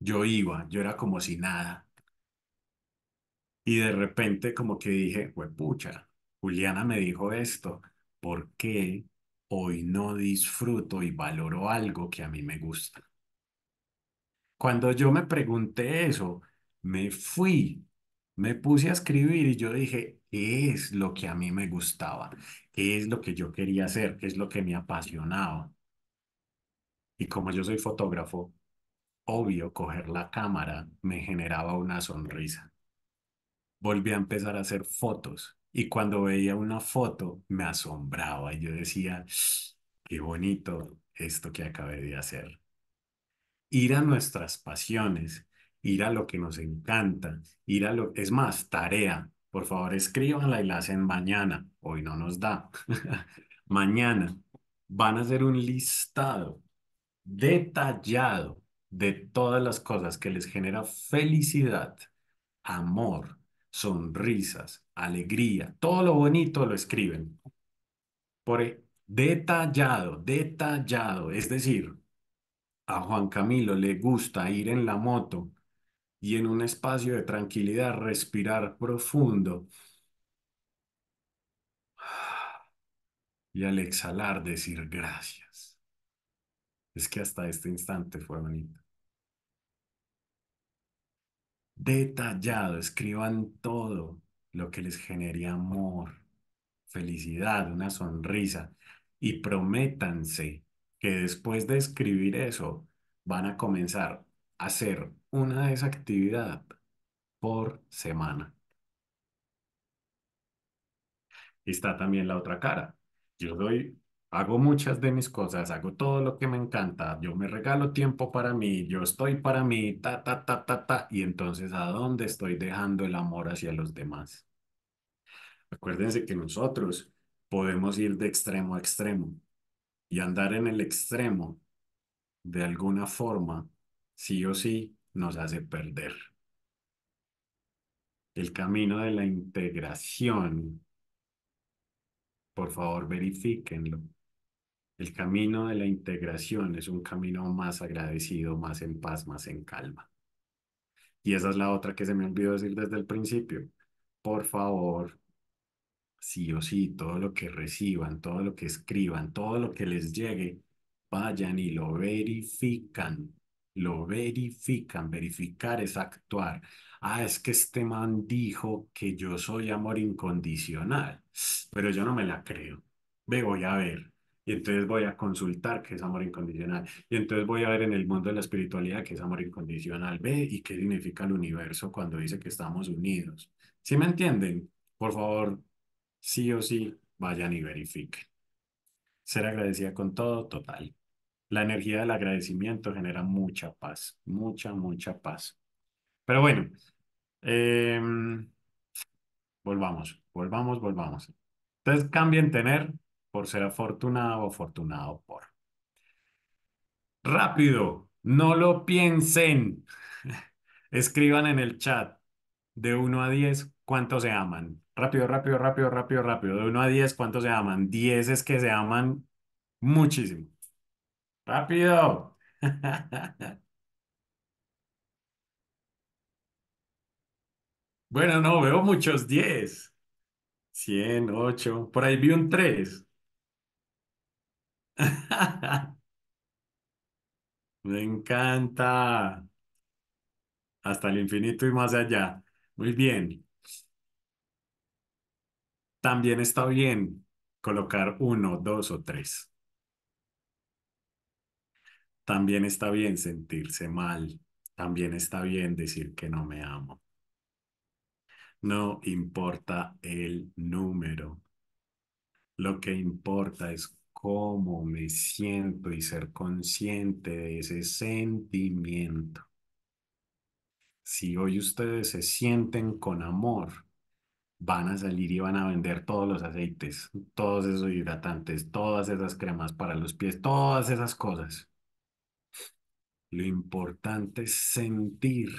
Yo iba, yo era como si nada. Y de repente como que dije, pucha, Juliana me dijo esto, ¿por qué hoy no disfruto y valoro algo que a mí me gusta? Cuando yo me pregunté eso, me fui, me puse a escribir y yo dije, es lo que a mí me gustaba? ¿Qué es lo que yo quería hacer? ¿Qué es lo que me apasionaba? Y como yo soy fotógrafo, obvio, coger la cámara me generaba una sonrisa. Volví a empezar a hacer fotos y cuando veía una foto me asombraba y yo decía, qué bonito esto que acabé de hacer. Ir a nuestras pasiones ir a lo que nos encanta, ir a lo es más tarea. Por favor, escribanla y la hacen mañana. Hoy no nos da. mañana van a hacer un listado detallado de todas las cosas que les genera felicidad, amor, sonrisas, alegría, todo lo bonito lo escriben. Por e, detallado, detallado, es decir, a Juan Camilo le gusta ir en la moto y en un espacio de tranquilidad respirar profundo. Y al exhalar decir gracias. Es que hasta este instante fue bonito. Detallado, escriban todo lo que les genere amor, felicidad, una sonrisa y prométanse que después de escribir eso van a comenzar a ser una de esa actividad por semana. Y está también la otra cara. Yo doy, hago muchas de mis cosas, hago todo lo que me encanta, yo me regalo tiempo para mí, yo estoy para mí, ta, ta, ta, ta, ta. Y entonces, ¿a dónde estoy dejando el amor hacia los demás? Acuérdense que nosotros podemos ir de extremo a extremo y andar en el extremo de alguna forma, sí o sí, nos hace perder. El camino de la integración, por favor verifíquenlo. El camino de la integración es un camino más agradecido, más en paz, más en calma. Y esa es la otra que se me olvidó decir desde el principio. Por favor, sí o sí, todo lo que reciban, todo lo que escriban, todo lo que les llegue, vayan y lo verifican lo verifican, verificar es actuar. Ah, es que este man dijo que yo soy amor incondicional, pero yo no me la creo. Me voy a ver. Y entonces voy a consultar que es amor incondicional. Y entonces voy a ver en el mundo de la espiritualidad que es amor incondicional. Ve y qué significa el universo cuando dice que estamos unidos. si me entienden? Por favor, sí o sí, vayan y verifiquen. Ser agradecida con todo, total la energía del agradecimiento genera mucha paz, mucha, mucha paz. Pero bueno, em, volvamos, volvamos, volvamos. Entonces cambien tener por ser afortunado o afortunado por. Rápido, no lo piensen. Escriban en el chat de 1 a 10 ¿cuánto se aman. Rápido, rápido, rápido, rápido, rápido. De 1 a 10 ¿cuánto se aman. 10 es que se aman muchísimo. Rápido. Bueno, no, veo muchos diez. Cien, ocho. Por ahí vi un tres. Me encanta. Hasta el infinito y más allá. Muy bien. También está bien colocar uno, dos o tres. También está bien sentirse mal, también está bien decir que no me amo. No importa el número. Lo que importa es cómo me siento y ser consciente de ese sentimiento. Si hoy ustedes se sienten con amor, van a salir y van a vender todos los aceites, todos esos hidratantes, todas esas cremas para los pies, todas esas cosas. Lo importante es sentir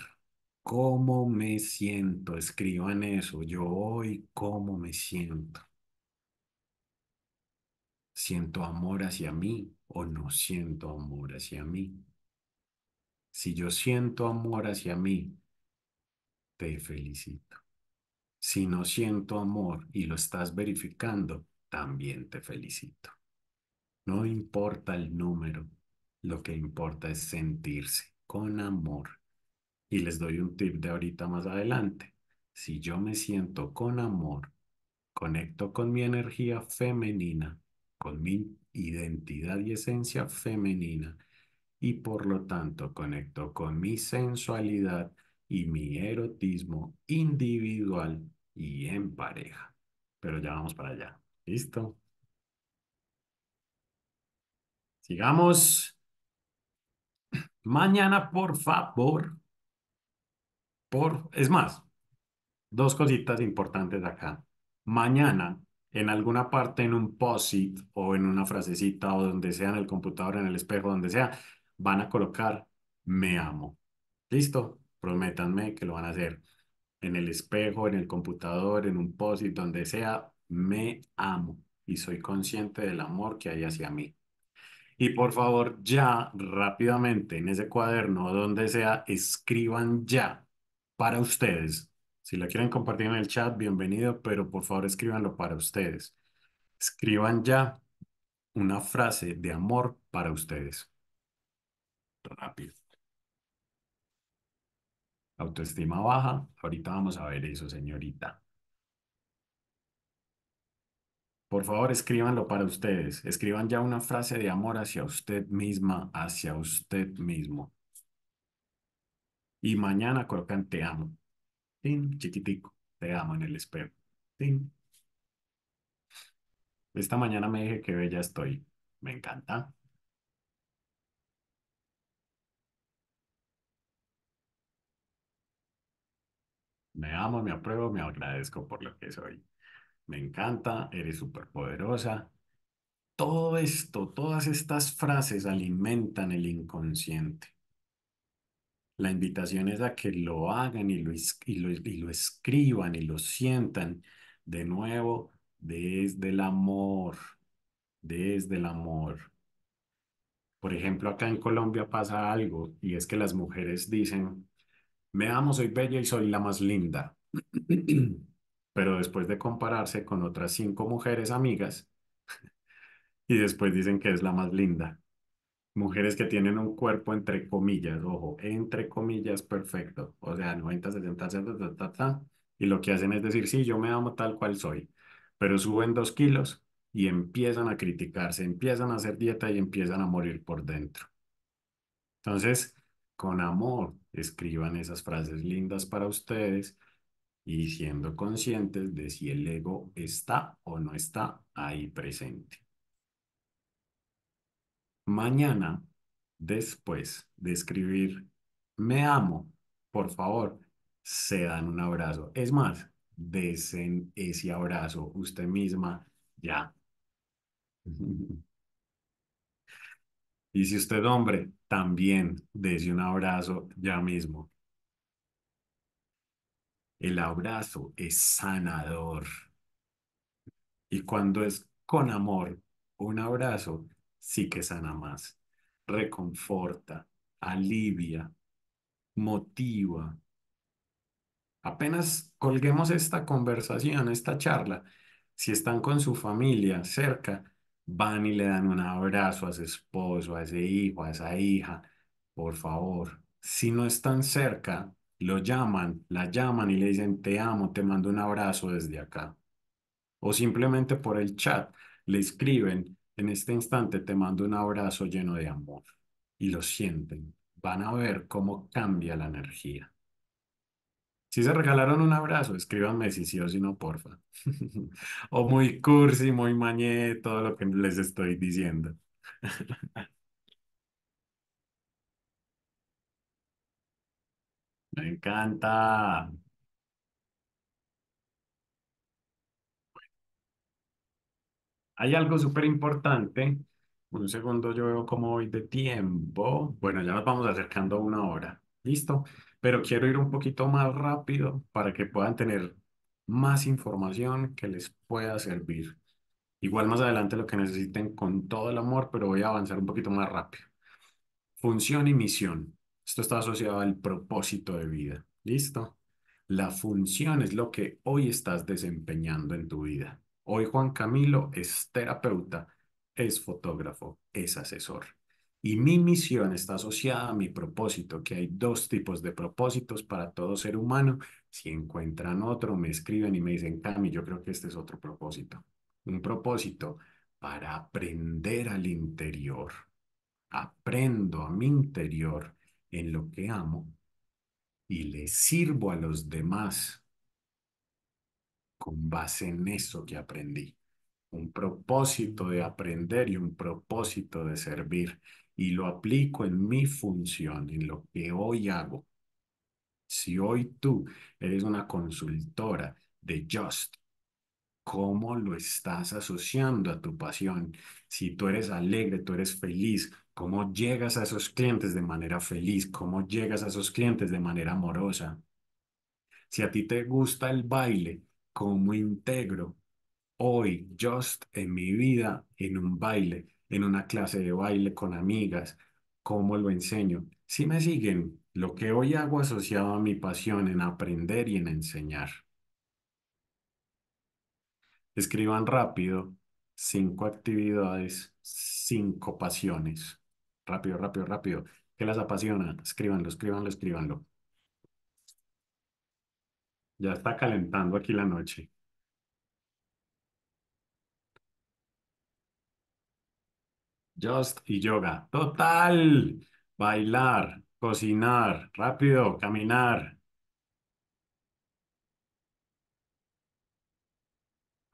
cómo me siento. Escriban eso. Yo hoy cómo me siento. ¿Siento amor hacia mí o no siento amor hacia mí? Si yo siento amor hacia mí, te felicito. Si no siento amor y lo estás verificando, también te felicito. No importa el número, lo que importa es sentirse con amor. Y les doy un tip de ahorita más adelante. Si yo me siento con amor, conecto con mi energía femenina, con mi identidad y esencia femenina, y por lo tanto conecto con mi sensualidad y mi erotismo individual y en pareja. Pero ya vamos para allá. ¿Listo? Sigamos. Mañana, por favor, por, es más, dos cositas importantes acá. Mañana, en alguna parte, en un POSIT o en una frasecita o donde sea, en el computador, en el espejo, donde sea, van a colocar me amo. ¿Listo? Prométanme que lo van a hacer en el espejo, en el computador, en un POSIT, donde sea, me amo y soy consciente del amor que hay hacia mí. Y por favor, ya rápidamente en ese cuaderno, donde sea, escriban ya para ustedes. Si la quieren compartir en el chat, bienvenido, pero por favor escríbanlo para ustedes. Escriban ya una frase de amor para ustedes. Rápido. Autoestima baja. Ahorita vamos a ver eso, señorita. Por favor, escríbanlo para ustedes. Escriban ya una frase de amor hacia usted misma, hacia usted mismo. Y mañana colocan te amo. ¡Tin! chiquitico, te amo en el espejo. ¡Tin! Esta mañana me dije que bella estoy. Me encanta. Me amo, me apruebo, me agradezco por lo que soy me encanta, eres superpoderosa. Todo esto, todas estas frases alimentan el inconsciente. La invitación es a que lo hagan y lo, escriban y lo sientan de nuevo desde el amor, desde el amor. Por ejemplo, acá en Colombia pasa algo y es que las mujeres dicen, me amo, soy bella y soy la más linda. pero después de compararse con otras cinco mujeres amigas, y después dicen que es la más linda. Mujeres que tienen un cuerpo entre comillas, ojo, entre comillas perfecto, o sea, 90, 70, 70, ta, ta, y lo que hacen es decir, sí, yo me amo tal cual soy, pero suben dos kilos y empiezan a criticarse, empiezan a hacer dieta y empiezan a morir por dentro. Entonces, con amor, escriban esas frases lindas para ustedes, y siendo conscientes de si el ego está o no está ahí presente. Mañana, después de escribir, me amo, por favor, se dan un abrazo. Es más, desen ese abrazo usted misma ya. y si usted, hombre, también dese un abrazo ya mismo. El abrazo es sanador. Y cuando es con amor, un abrazo sí que sana más. Reconforta, alivia, motiva. Apenas colguemos esta conversación, esta charla, si están con su familia cerca, van y le dan un abrazo a su esposo, a ese hijo, a esa hija, por favor. Si no están cerca, lo llaman, la llaman y le dicen, te amo, te mando un abrazo desde acá. O simplemente por el chat le escriben, en este instante te mando un abrazo lleno de amor. Y lo sienten, van a ver cómo cambia la energía. Si se regalaron un abrazo, escríbanme si sí o si no, porfa. o muy cursi, muy mañé, todo lo que les estoy diciendo. Me encanta. Hay algo súper importante. Un segundo, yo veo cómo voy de tiempo. Bueno, ya nos vamos acercando a una hora. Listo. Pero quiero ir un poquito más rápido para que puedan tener más información que les pueda servir. Igual más adelante lo que necesiten con todo el amor, pero voy a avanzar un poquito más rápido. Función y misión. Esto está asociado al propósito de vida. ¿Listo? La función es lo que hoy estás desempeñando en tu vida. Hoy Juan Camilo es terapeuta, es fotógrafo, es asesor. Y mi misión está asociada a mi propósito, que hay dos tipos de propósitos para todo ser humano. Si encuentran otro, me escriben y me dicen, Cami, yo creo que este es otro propósito. Un propósito para aprender al interior. Aprendo a mi interior en lo que amo y le sirvo a los demás con base en eso que aprendí. Un propósito de aprender y un propósito de servir. Y lo aplico en mi función, en lo que hoy hago. Si hoy tú eres una consultora de Just, ¿cómo lo estás asociando a tu pasión? Si tú eres alegre, tú eres feliz, cómo llegas a esos clientes de manera feliz, cómo llegas a esos clientes de manera amorosa. Si a ti te gusta el baile, cómo integro hoy, just en mi vida, en un baile, en una clase de baile con amigas, cómo lo enseño. Si me siguen, lo que hoy hago asociado a mi pasión en aprender y en enseñar. Escriban rápido cinco actividades, cinco pasiones. Rápido, rápido, rápido. ¿Qué las apasiona? Escríbanlo, escríbanlo, escríbanlo. Ya está calentando aquí la noche. Just y yoga. Total. Bailar, cocinar, rápido, caminar.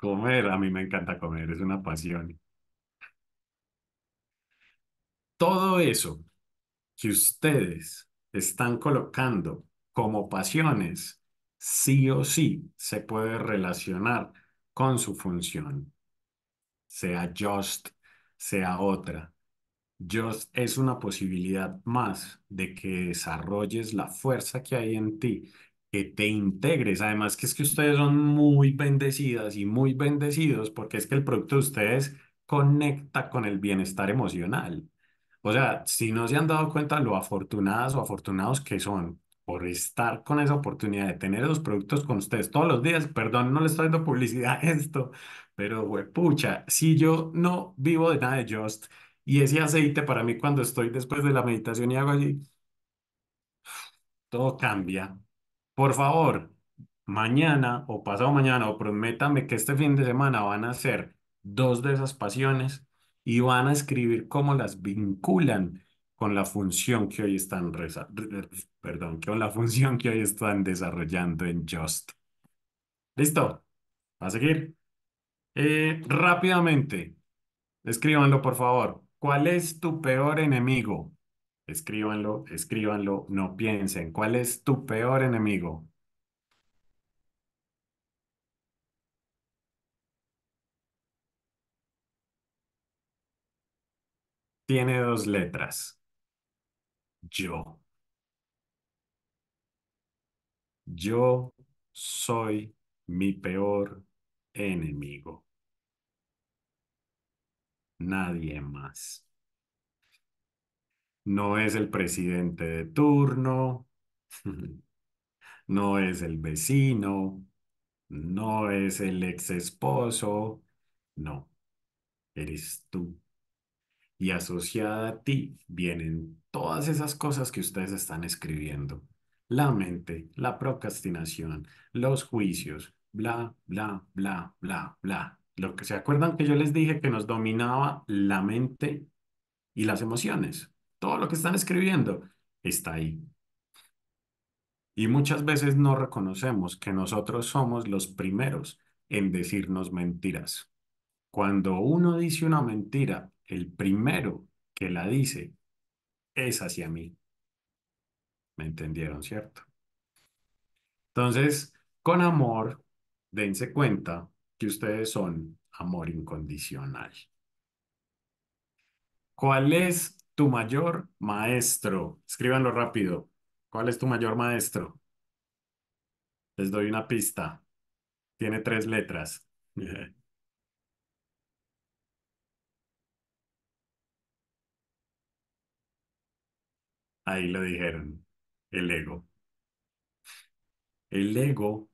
Comer, a mí me encanta comer, es una pasión todo eso que ustedes están colocando como pasiones, sí o sí se puede relacionar con su función, sea Just, sea otra. Just es una posibilidad más de que desarrolles la fuerza que hay en ti, que te integres. Además que es que ustedes son muy bendecidas y muy bendecidos porque es que el producto de ustedes conecta con el bienestar emocional. O sea, si no se han dado cuenta lo afortunadas o afortunados que son por estar con esa oportunidad de tener esos productos con ustedes todos los días, perdón, no le estoy dando publicidad a esto, pero pucha, si yo no vivo de nada de Just y ese aceite para mí cuando estoy después de la meditación y hago allí, todo cambia. Por favor, mañana o pasado mañana o prométame que este fin de semana van a ser dos de esas pasiones y van a escribir cómo las vinculan con la función que hoy están, perdón, con la función que hoy están desarrollando en Just. ¿Listo? ¿Va a seguir? Eh, rápidamente, escríbanlo por favor. ¿Cuál es tu peor enemigo? Escríbanlo, escríbanlo, no piensen. ¿Cuál es tu peor enemigo? Tiene dos letras. Yo. Yo soy mi peor enemigo. Nadie más. No es el presidente de turno. No es el vecino. No es el ex esposo. No. Eres tú y asociada a ti vienen todas esas cosas que ustedes están escribiendo. La mente, la procrastinación, los juicios, bla, bla, bla, bla, bla. Lo que se acuerdan que yo les dije que nos dominaba la mente y las emociones. Todo lo que están escribiendo está ahí. Y muchas veces no reconocemos que nosotros somos los primeros en decirnos mentiras. Cuando uno dice una mentira el primero que la dice es hacia mí. ¿Me entendieron, cierto? Entonces, con amor, dense cuenta que ustedes son amor incondicional. ¿Cuál es tu mayor maestro? Escríbanlo rápido. ¿Cuál es tu mayor maestro? Les doy una pista. Tiene tres letras. Ahí le dijeron, el ego. El ego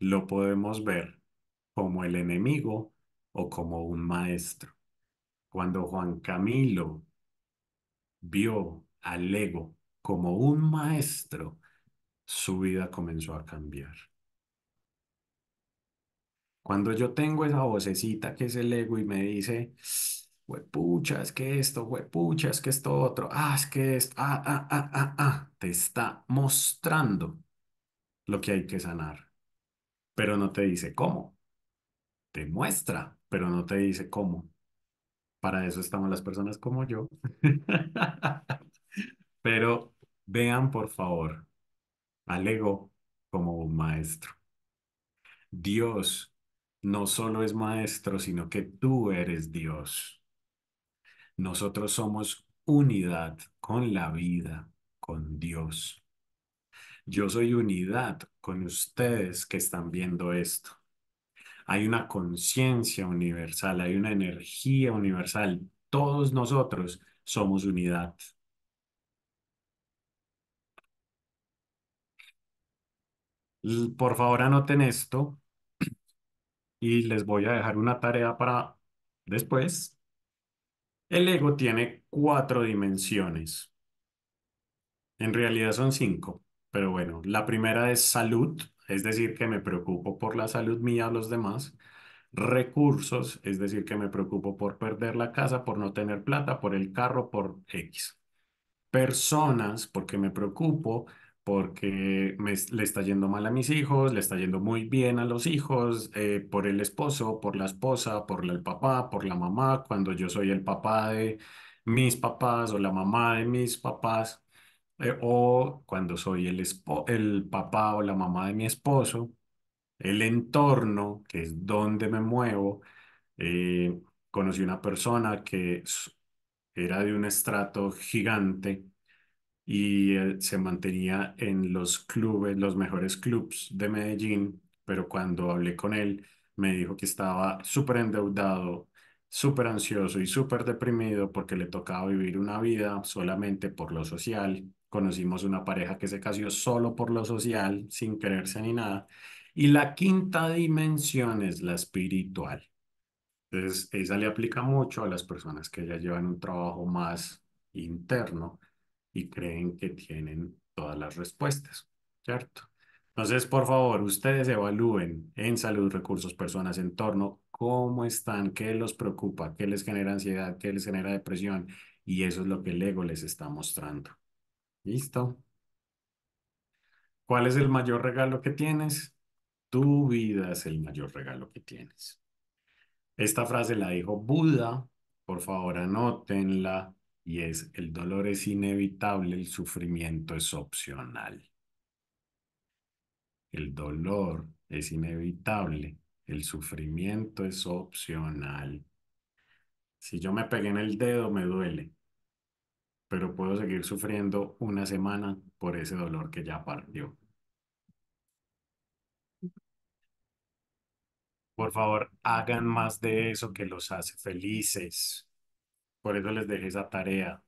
lo podemos ver como el enemigo o como un maestro. Cuando Juan Camilo vio al ego como un maestro, su vida comenzó a cambiar. Cuando yo tengo esa vocecita que es el ego y me dice, Huepucha, es que esto, huepucha, es que esto otro, ah, es que esto, ah, ah, ah, ah, ah, te está mostrando lo que hay que sanar, pero no te dice cómo. Te muestra, pero no te dice cómo. Para eso estamos las personas como yo. pero vean, por favor, alego como un maestro. Dios no solo es maestro, sino que tú eres Dios. Nosotros somos unidad con la vida, con Dios. Yo soy unidad con ustedes que están viendo esto. Hay una conciencia universal, hay una energía universal. Todos nosotros somos unidad. Por favor, anoten esto y les voy a dejar una tarea para después el ego tiene cuatro dimensiones. En realidad son cinco, pero bueno, la primera es salud, es decir, que me preocupo por la salud mía o los demás. Recursos, es decir, que me preocupo por perder la casa, por no tener plata, por el carro, por X. Personas, porque me preocupo porque le está yendo mal a mis hijos, le está yendo muy bien a los hijos, eh, por el esposo, por la esposa, por el papá, por la mamá, cuando yo soy el papá de mis papás o la mamá de mis papás, eh, o cuando soy el, el papá o la mamá de mi esposo, el entorno, que es donde me muevo. Eh, conocí una persona que era de un estrato gigante y eh, se mantenía en los clubes, los mejores clubes de Medellín, pero cuando hablé con él me dijo que estaba súper endeudado, súper ansioso y súper deprimido porque le tocaba vivir una vida solamente por lo social. Conocimos una pareja que se casó solo por lo social, sin quererse ni nada. Y la quinta dimensión es la espiritual. Entonces, esa le aplica mucho a las personas que ya llevan un trabajo más interno y creen que tienen todas las respuestas, ¿cierto? Entonces, por favor, ustedes evalúen en salud, recursos, personas, entorno, cómo están, qué los preocupa, qué les genera ansiedad, qué les genera depresión, y eso es lo que el ego les está mostrando. ¿Listo? ¿Cuál es el mayor regalo que tienes? Tu vida es el mayor regalo que tienes. Esta frase la dijo Buda, por favor anótenla y es el dolor es inevitable, el sufrimiento es opcional. El dolor es inevitable, el sufrimiento es opcional. Si yo me pegué en el dedo, me duele, pero puedo seguir sufriendo una semana por ese dolor que ya partió. Por favor, hagan más de eso que los hace felices. Por eso les dejé esa tarea.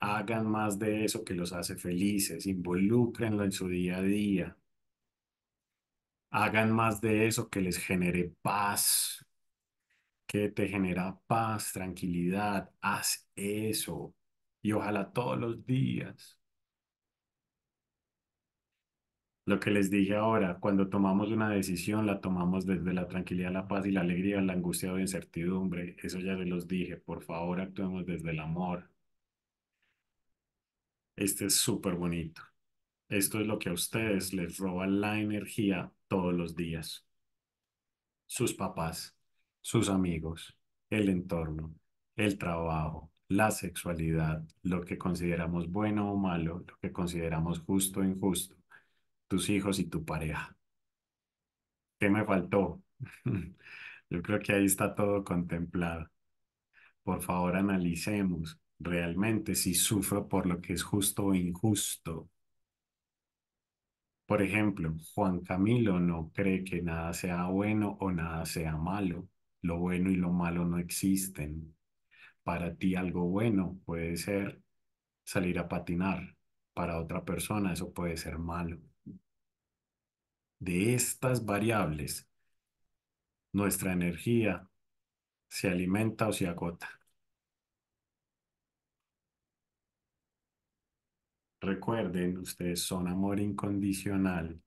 Hagan más de eso que los hace felices, involúcrenlo en su día a día. Hagan más de eso que les genere paz, que te genera paz, tranquilidad. Haz eso y ojalá todos los días. Lo que les dije ahora, cuando tomamos una decisión, la tomamos desde la tranquilidad, la paz y la alegría, la angustia o incertidumbre. Eso ya les los dije. Por favor, actuemos desde el amor. Este es súper bonito. Esto es lo que a ustedes les roba la energía todos los días. Sus papás, sus amigos, el entorno, el trabajo, la sexualidad, lo que consideramos bueno o malo, lo que consideramos justo o injusto, tus hijos y tu pareja. ¿Qué me faltó? Yo creo que ahí está todo contemplado. Por favor, analicemos realmente si sufro por lo que es justo o injusto. Por ejemplo, Juan Camilo no cree que nada sea bueno o nada sea malo. Lo bueno y lo malo no existen. Para ti algo bueno puede ser salir a patinar. Para otra persona eso puede ser malo de estas variables, nuestra energía se alimenta o se agota. Recuerden, ustedes son amor incondicional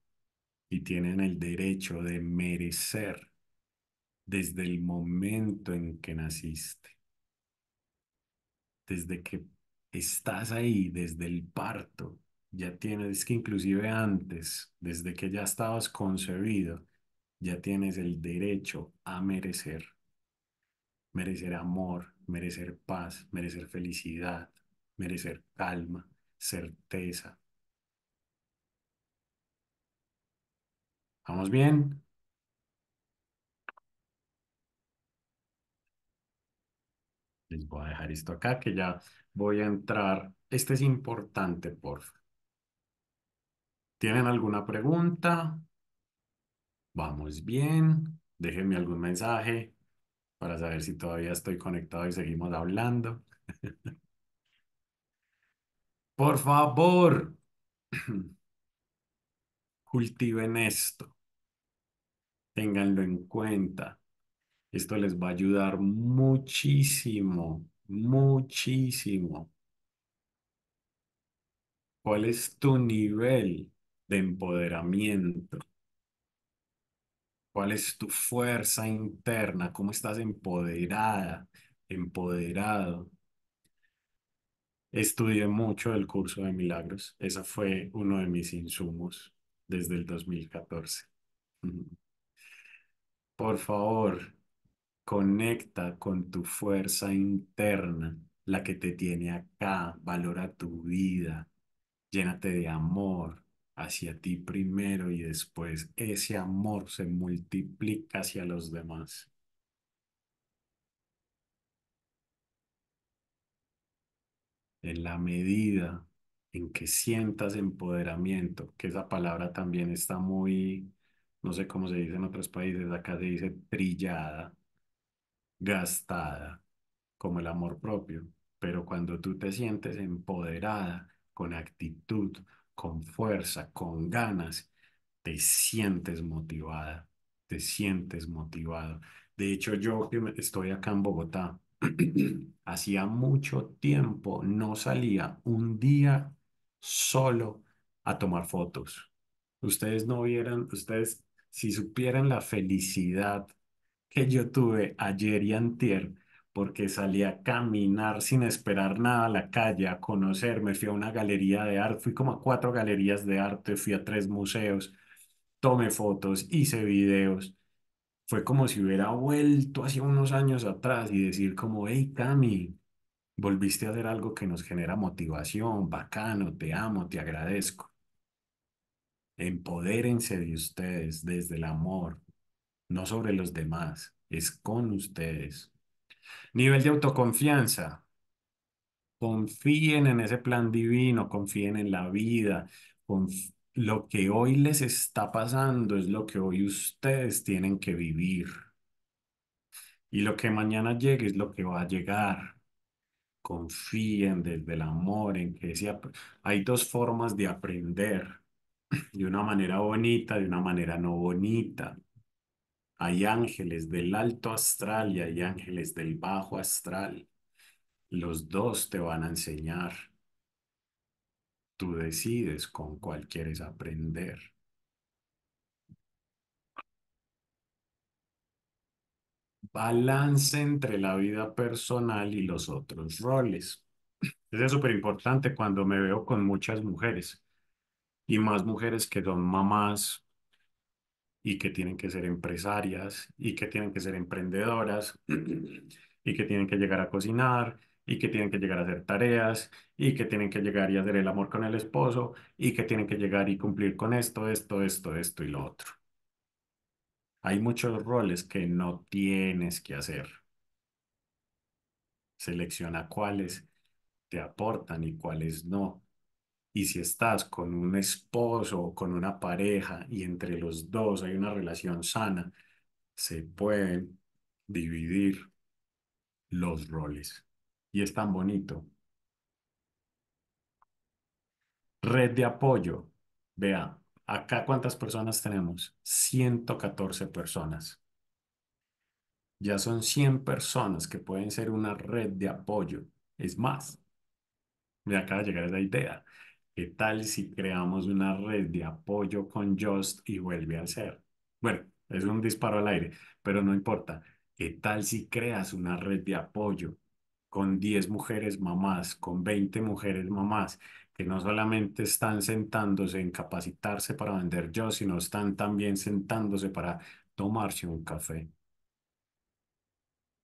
y tienen el derecho de merecer desde el momento en que naciste. Desde que estás ahí, desde el parto, ya tienes, es que inclusive antes, desde que ya estabas concebido, ya tienes el derecho a merecer. Merecer amor, merecer paz, merecer felicidad, merecer calma, certeza. ¿Vamos bien? Les voy a dejar esto acá que ya voy a entrar. Este es importante, por favor. ¿Tienen alguna pregunta? Vamos bien. Déjenme algún mensaje para saber si todavía estoy conectado y seguimos hablando. Por favor, cultiven esto. Ténganlo en cuenta. Esto les va a ayudar muchísimo, muchísimo. ¿Cuál es tu nivel de empoderamiento. ¿Cuál es tu fuerza interna? ¿Cómo estás empoderada, empoderado? Estudié mucho el curso de milagros. Ese fue uno de mis insumos desde el 2014. Por favor, conecta con tu fuerza interna, la que te tiene acá. Valora tu vida. Llénate de amor, hacia ti primero y después ese amor se multiplica hacia los demás. En la medida en que sientas empoderamiento, que esa palabra también está muy, no sé cómo se dice en otros países, acá se dice trillada, gastada, como el amor propio, pero cuando tú te sientes empoderada, con actitud, con fuerza, con ganas, te sientes motivada, te sientes motivado. De hecho, yo estoy acá en Bogotá. Hacía mucho tiempo no salía un día solo a tomar fotos. Ustedes no vieran, ustedes si supieran la felicidad que yo tuve ayer y antier porque salí a caminar sin esperar nada a la calle, a conocer, fui a una galería de arte, fui como a cuatro galerías de arte, fui a tres museos, tomé fotos, hice videos. Fue como si hubiera vuelto hace unos años atrás y decir como, hey Cami, volviste a hacer algo que nos genera motivación, bacano, te amo, te agradezco. Empodérense de ustedes desde el amor, no sobre los demás, es con ustedes. Nivel de autoconfianza. Confíen en ese plan divino, confíen en la vida. Lo que hoy les está pasando es lo que hoy ustedes tienen que vivir. Y lo que mañana llegue es lo que va a llegar confíen desde el amor, en que hay dos formas de aprender, de una manera bonita, de una manera no bonita. Hay ángeles del alto astral y hay ángeles del bajo astral. Los dos te van a enseñar. Tú decides con cuál quieres aprender. Balance entre la vida personal y los otros roles. es súper importante cuando me veo con muchas mujeres y más mujeres que son mamás y que tienen que ser empresarias y que tienen que ser emprendedoras y que tienen que llegar a cocinar y que tienen que llegar a hacer tareas y que tienen que llegar y hacer el amor con el esposo y que tienen que llegar y cumplir con esto, esto, esto, esto y lo otro. Hay muchos roles que no tienes que hacer. Selecciona cuáles te aportan y cuáles no. Y si estás con un esposo o con una pareja y entre los dos hay una relación sana, se pueden dividir los roles. Y es tan bonito. Red de apoyo. Vea, acá cuántas personas tenemos. 114 personas. Ya son 100 personas que pueden ser una red de apoyo. Es más, me acaba de llegar esa idea. ¿Qué tal si creamos una red de apoyo con Just y vuelve al ser? Bueno, es un disparo al aire, pero no importa. ¿Qué tal si creas una red de apoyo con 10 mujeres mamás, con 20 mujeres mamás, que no solamente están sentándose en capacitarse para vender Just, sino están también sentándose para tomarse un café?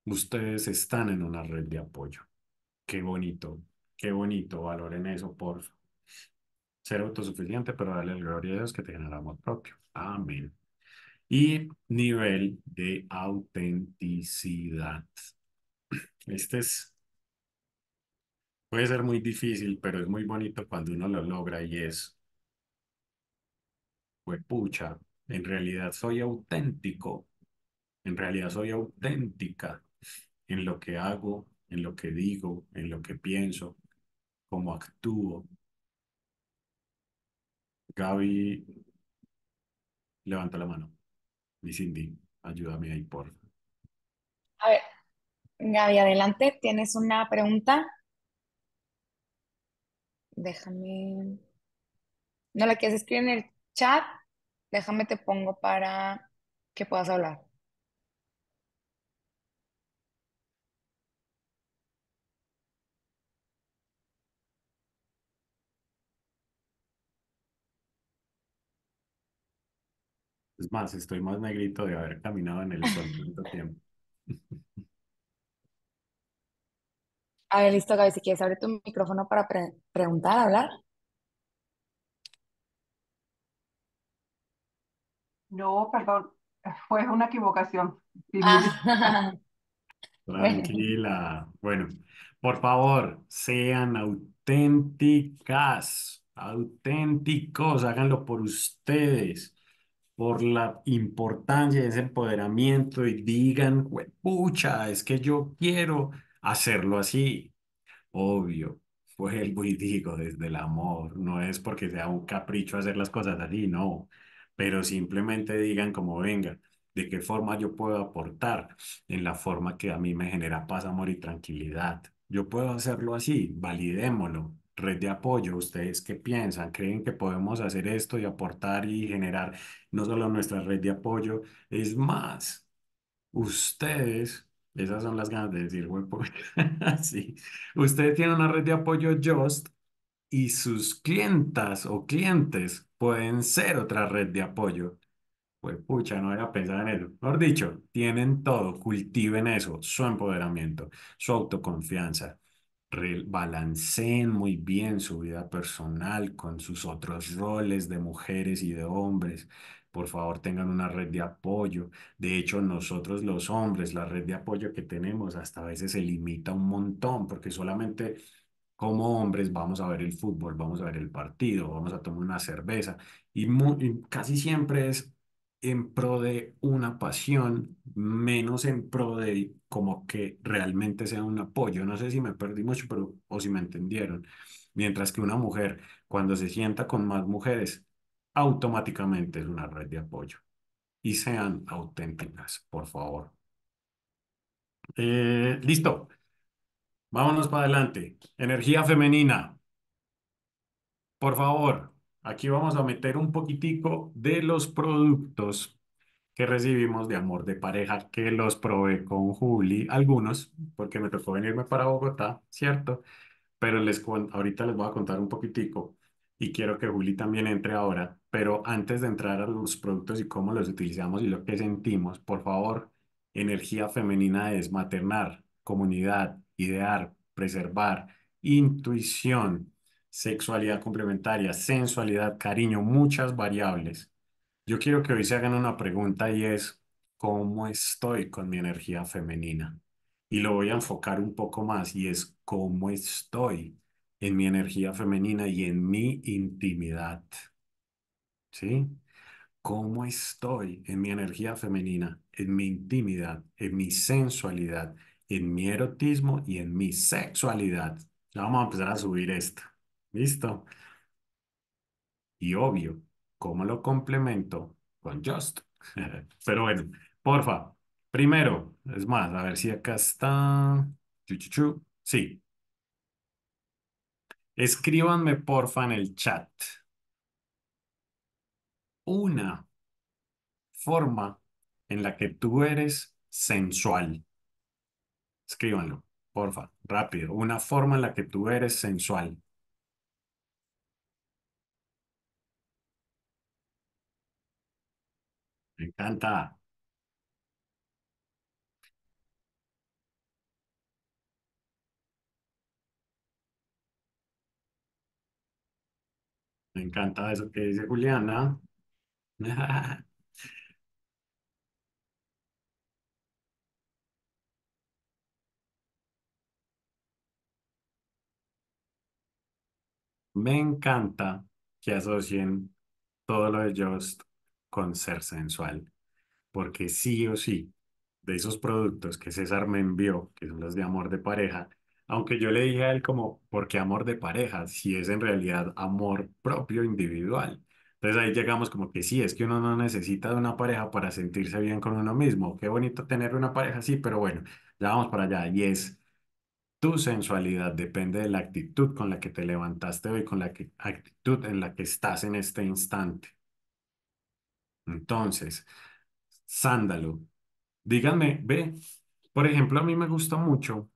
Ustedes están en una red de apoyo. Qué bonito, qué bonito, valoren eso, por favor ser autosuficiente, pero darle la gloria a Dios que te generamos propio. Amén. Y nivel de autenticidad. Este es, puede ser muy difícil, pero es muy bonito cuando uno lo logra y es, pues pucha, en realidad soy auténtico, en realidad soy auténtica en lo que hago, en lo que digo, en lo que pienso, cómo actúo, Gaby levanta la mano. Y Cindy, ayúdame ahí, por A ver, Gaby, adelante. ¿Tienes una pregunta? Déjame. ¿No la quieres escribir en el chat? Déjame te pongo para que puedas hablar. estoy más negrito de haber caminado en el sol tanto tiempo. A ver, listo, Gaby, si quieres abrir tu micrófono para preguntar, hablar. No, perdón, fue una equivocación. Tranquila. Bueno, por favor, sean auténticas, auténticos, háganlo por ustedes por la importancia de ese empoderamiento y digan, pucha, es que yo quiero hacerlo así. Obvio, vuelvo y digo desde el amor, no es porque sea un capricho hacer las cosas así, no, pero simplemente digan como venga, de qué forma yo puedo aportar en la forma que a mí me genera paz, amor y tranquilidad. Yo puedo hacerlo así, validémoslo, red de apoyo. ¿Ustedes qué piensan? ¿Creen que podemos hacer esto y aportar y generar no solo nuestra red de apoyo? Es más, ustedes, esas son las ganas de decir, pues sí, ustedes tienen una red de apoyo Just y sus clientas o clientes pueden ser otra red de apoyo. Pues pucha, no había pensado en eso. Mejor dicho, tienen todo, cultiven eso, su empoderamiento, su autoconfianza, balanceen muy bien su vida personal con sus otros roles de mujeres y de hombres. Por favor, tengan una red de apoyo. De hecho, nosotros los hombres, la red de apoyo que tenemos hasta a veces se limita un montón porque solamente como hombres vamos a ver el fútbol, vamos a ver el partido, vamos a tomar una cerveza y, y casi siempre es en pro de una pasión, menos en pro de como que realmente sea un apoyo. No sé si me perdí mucho, pero o si me entendieron. Mientras que una mujer, cuando se sienta con más mujeres, automáticamente es una red de apoyo. Y sean auténticas, por favor. Eh, listo. Vámonos para adelante. Energía femenina. Por favor. Aquí vamos a meter un poquitico de los productos que recibimos de amor de pareja, que los probé con Juli, algunos, porque me tocó venirme para Bogotá, ¿cierto? Pero les ahorita les voy a contar un poquitico y quiero que Juli también entre ahora, pero antes de entrar a los productos y cómo los utilizamos y lo que sentimos, por favor, energía femenina es maternar, comunidad, idear, preservar, intuición, sexualidad complementaria, sensualidad, cariño, muchas variables. Yo quiero que hoy se hagan una pregunta y es, ¿cómo estoy con mi energía femenina? Y lo voy a enfocar un poco más y es, ¿cómo estoy en mi energía femenina y en mi intimidad? ¿Sí? ¿Cómo estoy en mi energía femenina, en mi intimidad, en mi sensualidad, en mi erotismo y en mi sexualidad? Ya vamos a empezar a subir esto. Listo. Y obvio, ¿cómo lo complemento? Con just. Pero bueno, porfa. Primero, es más, a ver si acá está. Sí. Escríbanme, porfa, en el chat una forma en la que tú eres sensual. Escríbanlo, porfa, rápido. Una forma en la que tú eres sensual. Me encanta. Me encanta eso que dice Juliana. Me encanta que asocien todo lo de Just con ser sensual, porque sí o sí, de esos productos que César me envió, que son los de amor de pareja, aunque yo le dije a él como, ¿por qué amor de pareja? Si es en realidad amor propio individual. Entonces ahí llegamos como que sí, es que uno no necesita de una pareja para sentirse bien con uno mismo. Qué bonito tener una pareja, sí, pero bueno, ya vamos para allá. Y es, tu sensualidad depende de la actitud con la que te levantaste hoy, con la actitud en la que estás en este instante. Entonces, sándalo. Díganme, ve, por ejemplo, a mí me gusta mucho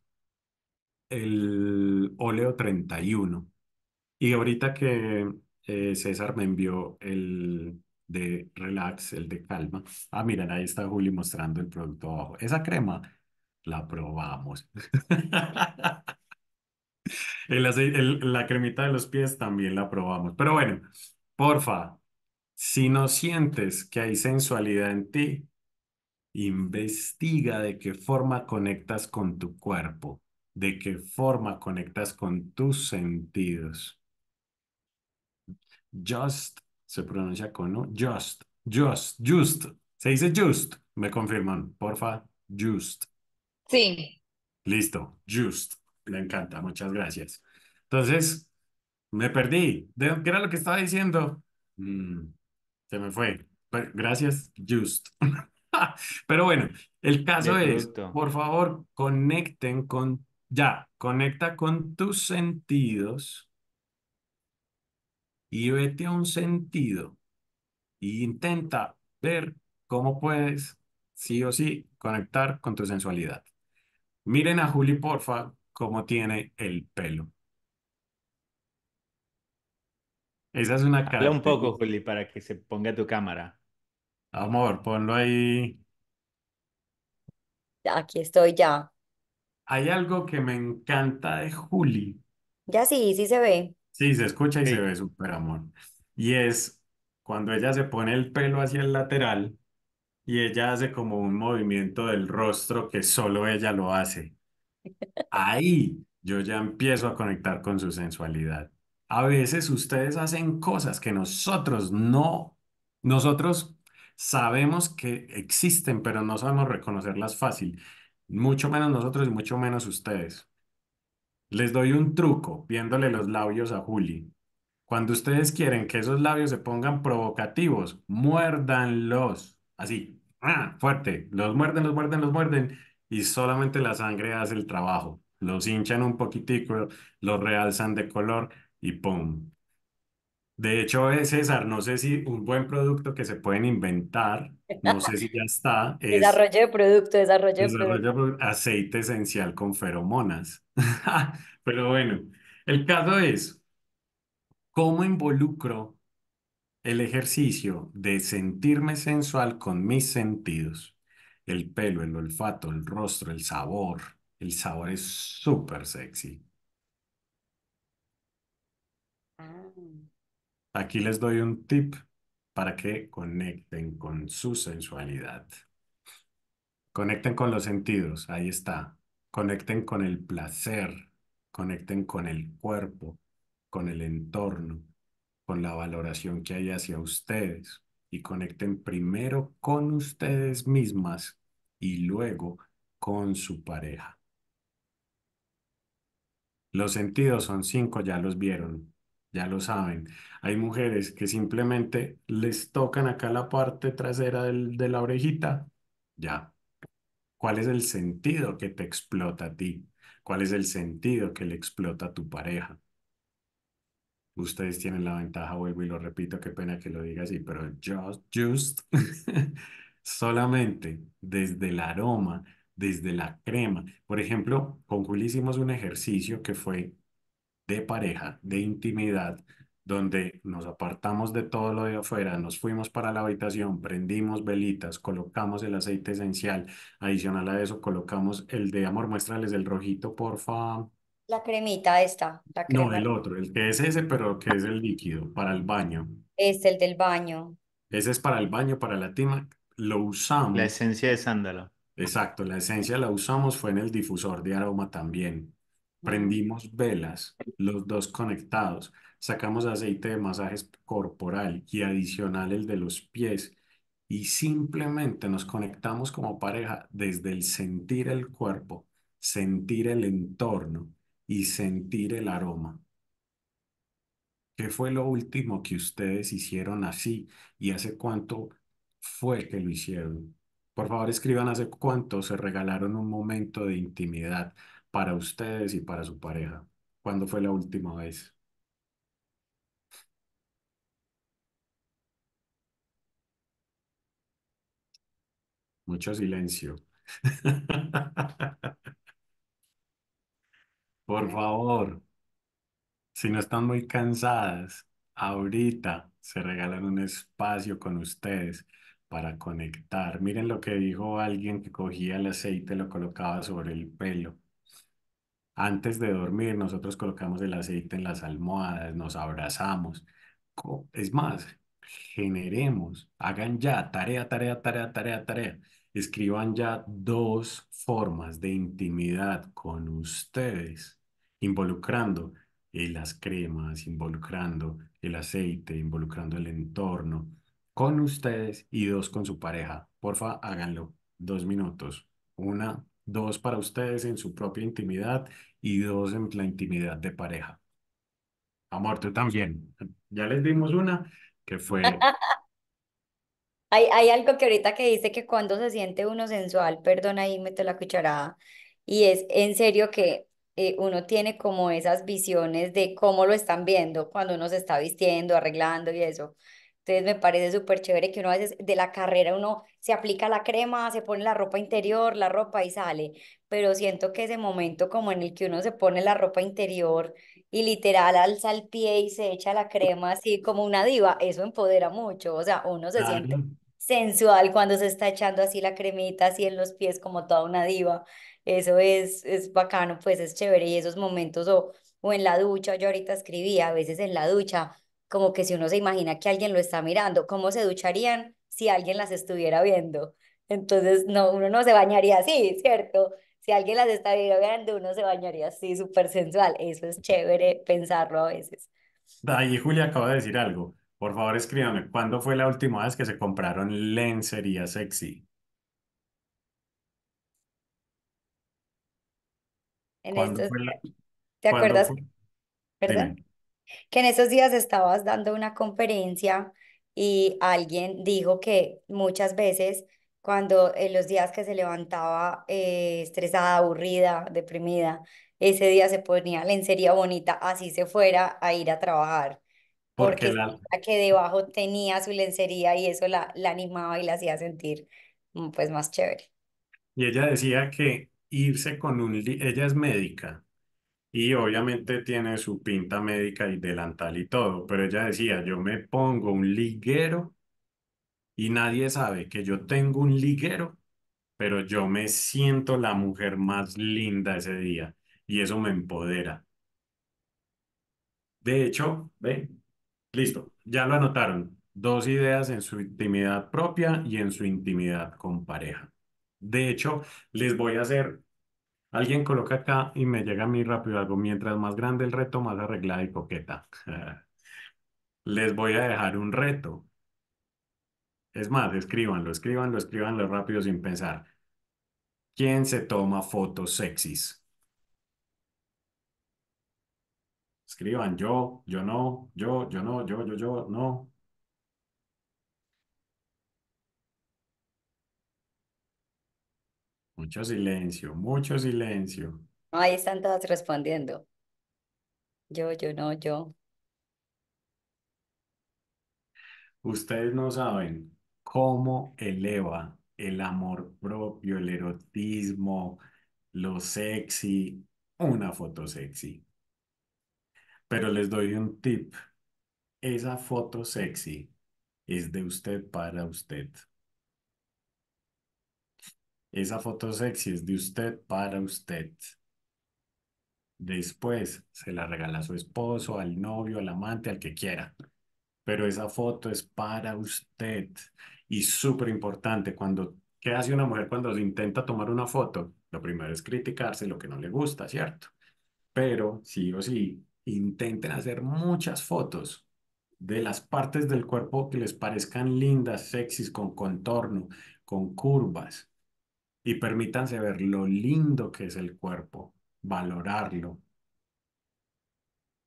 el óleo 31. Y ahorita que eh, César me envió el de Relax, el de Calma. Ah, miren, ahí está Juli mostrando el producto abajo. Esa crema la probamos. la cremita de los pies también la probamos. Pero bueno, porfa, si no sientes que hay sensualidad en ti, investiga de qué forma conectas con tu cuerpo, de qué forma conectas con tus sentidos. Just se pronuncia con ¿no? Just, just, just. Se dice just. Me confirman, porfa, just. Sí. Listo, just. Me encanta, muchas gracias. Entonces, me perdí. qué era lo que estaba diciendo? Mm. Se me fue. Gracias, Just. Pero bueno, el caso es, por favor, conecten con, ya, conecta con tus sentidos y vete a un sentido e intenta ver cómo puedes, sí o sí, conectar con tu sensualidad. Miren a Juli, porfa, cómo tiene el pelo. Esa es una Habla un poco, Juli, para que se ponga tu cámara. Amor, ponlo ahí. Aquí estoy ya. Hay algo que me encanta de Juli. Ya sí, sí se ve. Sí, se escucha y se ve súper amor. Y es cuando ella se pone el pelo hacia el lateral y ella hace como un movimiento del rostro que solo ella lo hace. Ahí yo ya empiezo a conectar con su sensualidad. A veces ustedes hacen cosas que nosotros no, nosotros sabemos que existen, pero no sabemos reconocerlas fácil. Mucho menos nosotros y mucho menos ustedes. Les doy un truco viéndole los labios a Juli. Cuando ustedes quieren que esos labios se pongan provocativos, muérdanlos. Así, ¡ah! fuerte. Los muerden, los muerden, los muerden. Y solamente la sangre hace el trabajo. Los hinchan un poquitico, los realzan de color y ¡pum! De hecho, eh, César, no sé si un buen producto que se pueden inventar, no sé si ya está, Desarrollo de producto, desarrollo aceite esencial con feromonas. Pero bueno, el caso es, ¿cómo involucro el ejercicio de sentirme sensual con mis sentidos? El pelo, el olfato, el rostro, el sabor. El sabor es súper sexy. Ah. Aquí les doy un tip para que conecten con su sensualidad. Conecten con los sentidos, ahí está. Conecten con el placer, conecten con el cuerpo, con el entorno, con la valoración que hay hacia ustedes y conecten primero con ustedes mismas y luego con su pareja. Los sentidos son cinco, ya los vieron ya lo saben. Hay mujeres que simplemente les tocan acá la parte trasera de la orejita, ya. ¿Cuál es el sentido que te explota a ti? ¿Cuál es el sentido que le explota a tu pareja? Ustedes tienen la ventaja, vuelvo y lo repito, qué pena que lo diga así, pero just, just, solamente desde el aroma, desde la crema. Por ejemplo, con Juli hicimos un ejercicio que fue de pareja, de intimidad, donde nos apartamos de todo lo de afuera, nos fuimos para la habitación, prendimos velitas, colocamos el aceite esencial, adicional a eso colocamos el de amor, muéstrales el rojito, porfa. La cremita esta. No, el otro, el que es ese, pero que es el líquido para el baño. Es el del baño. Ese es para el baño, para la tima, lo usamos. La esencia de sándalo. Exacto, la esencia la usamos fue en el difusor de aroma también prendimos velas, los dos conectados, sacamos aceite de masajes corporal y adicional el de los pies y simplemente nos conectamos como pareja desde el sentir el cuerpo, sentir el entorno y sentir el aroma. ¿Qué fue lo último que ustedes hicieron así y hace cuánto fue que lo hicieron? Por favor, escriban hace cuánto se regalaron un momento de intimidad, para ustedes y para su pareja? ¿Cuándo fue la última vez? Mucho silencio. Por favor, si no están muy cansadas, ahorita se regalan un espacio con ustedes para conectar. Miren lo que dijo alguien que cogía el aceite y lo colocaba sobre el pelo. Antes de dormir, nosotros colocamos el aceite en las almohadas, nos abrazamos. Es más, generemos, hagan ya, tarea, tarea, tarea, tarea, tarea. Escriban ya dos formas de intimidad con ustedes, involucrando las cremas, involucrando el aceite, involucrando el entorno, con ustedes y dos con su pareja. Porfa, háganlo. Dos minutos. Una, dos para ustedes en su propia intimidad y dos en la intimidad de pareja. Amor, tú también. Ya les dimos una que fue... hay, hay algo que ahorita que dice que cuando se siente uno sensual, perdón, ahí meto la cucharada, y es en serio que eh, uno tiene como esas visiones de cómo lo están viendo cuando uno se está vistiendo, arreglando y eso. Entonces me parece súper chévere que uno a veces de la carrera uno se aplica la crema, se pone la ropa interior, la ropa y sale. Pero siento que ese momento como en el que uno se pone la ropa interior y literal alza el pie y se echa la crema así como una diva, eso empodera mucho. O sea, uno se siente sensual cuando se está echando así la cremita, así en los pies como toda una diva. Eso es, es bacano, pues es chévere y esos momentos o, o en la ducha, yo ahorita escribía a veces en la ducha como que si uno se imagina que alguien lo está mirando, ¿cómo se ducharían si alguien las estuviera viendo? Entonces, no, uno no se bañaría así, ¿cierto? Si alguien las está viendo, uno se bañaría así, súper sensual. Eso es chévere pensarlo a veces. Ahí Julia acaba de decir algo. Por favor, escríbame, ¿cuándo fue la última vez que se compraron lencería sexy? En estos... ¿Te acuerdas? verdad que en esos días estabas dando una conferencia y alguien dijo que muchas veces cuando en los días que se levantaba eh, estresada, aburrida, deprimida, ese día se ponía lencería bonita, así se fuera a ir a trabajar. Porque, la... que debajo tenía su lencería y eso la, la animaba y la hacía sentir mm, pues más chévere. Y ella decía que irse con un... Ella es médica, y obviamente tiene su pinta médica y delantal y todo, pero ella decía, yo me pongo un liguero y nadie sabe que yo tengo un liguero, pero yo me siento la mujer más linda ese día y eso me empodera. De hecho, ve, listo, ya lo anotaron. Dos ideas en su intimidad propia y en su intimidad con pareja. De hecho, les voy a hacer Alguien coloca acá y me llega a mí rápido algo. Mientras más grande el reto, más arreglada y coqueta. Les voy a dejar un reto. Es más, escríbanlo, escríbanlo, escríbanlo rápido sin pensar. ¿Quién se toma fotos sexys? Escriban yo, yo no, yo, yo no, yo, yo, yo, no. Mucho silencio, mucho silencio. Ahí están todas respondiendo. Yo, yo, no, yo. Ustedes no saben cómo eleva el amor propio, el erotismo, lo sexy, una foto sexy. Pero les doy un tip. Esa foto sexy es de usted para usted. Esa foto sexy es de usted para usted. Después se la regala a su esposo, al novio, al amante, al que quiera. Pero esa foto es para usted. Y súper importante, cuando, ¿qué hace una mujer cuando se intenta tomar una foto? Lo primero es criticarse lo que no le gusta, ¿cierto? Pero sí o sí, intenten hacer muchas fotos de las partes del cuerpo que les parezcan lindas, sexys, con contorno, con curvas y permítanse ver lo lindo que es el cuerpo, valorarlo.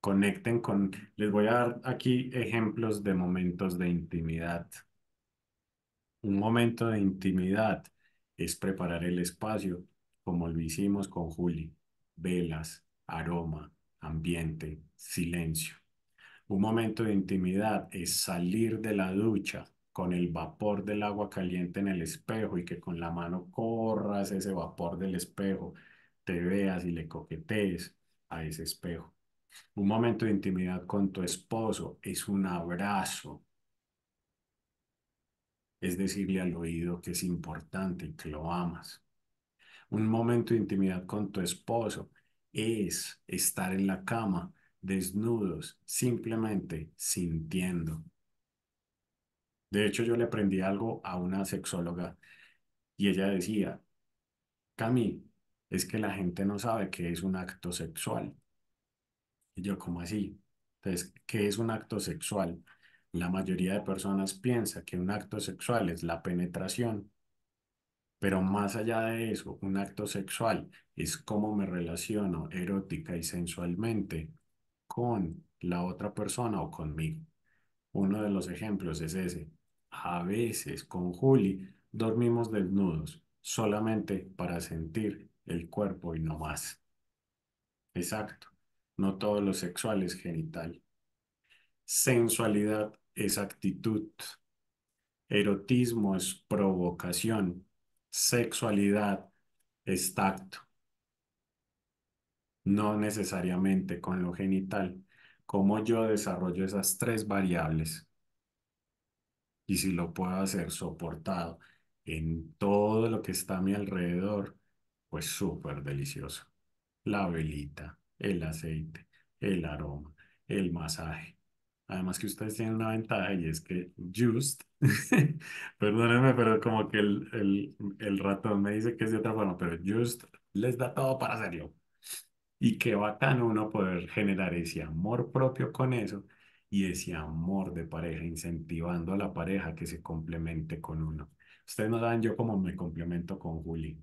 Conecten con, les voy a dar aquí ejemplos de momentos de intimidad. Un momento de intimidad es preparar el espacio como lo hicimos con Juli. Velas, aroma, ambiente, silencio. Un momento de intimidad es salir de la ducha con el vapor del agua caliente en el espejo y que con la mano corras ese vapor del espejo, te veas y le coquetees a ese espejo. Un momento de intimidad con tu esposo es un abrazo. Es decirle al oído que es importante y que lo amas. Un momento de intimidad con tu esposo es estar en la cama desnudos, simplemente sintiendo de hecho, yo le aprendí algo a una sexóloga y ella decía, Cami, es que la gente no sabe qué es un acto sexual. Y yo, ¿cómo así? Entonces, ¿qué es un acto sexual? La mayoría de personas piensa que un acto sexual es la penetración, pero más allá de eso, un acto sexual es cómo me relaciono erótica y sensualmente con la otra persona o conmigo. Uno de los ejemplos es ese, a veces con Juli dormimos desnudos, solamente para sentir el cuerpo y no más. Exacto, no todo lo sexual es genital. Sensualidad es actitud. Erotismo es provocación. Sexualidad es tacto. No necesariamente con lo genital. como yo desarrollo esas tres variables y si lo puedo hacer soportado en todo lo que está a mi alrededor, pues súper delicioso. La velita, el aceite, el aroma, el masaje. Además que ustedes tienen una ventaja y es que Just, perdónenme, pero como que el, el, el, ratón me dice que es de otra forma, pero Just les da todo para hacerlo. Y qué bacano uno poder generar ese amor propio con eso y ese amor de pareja, incentivando a la pareja que se complemente con uno. Ustedes no saben yo como me complemento con Juli.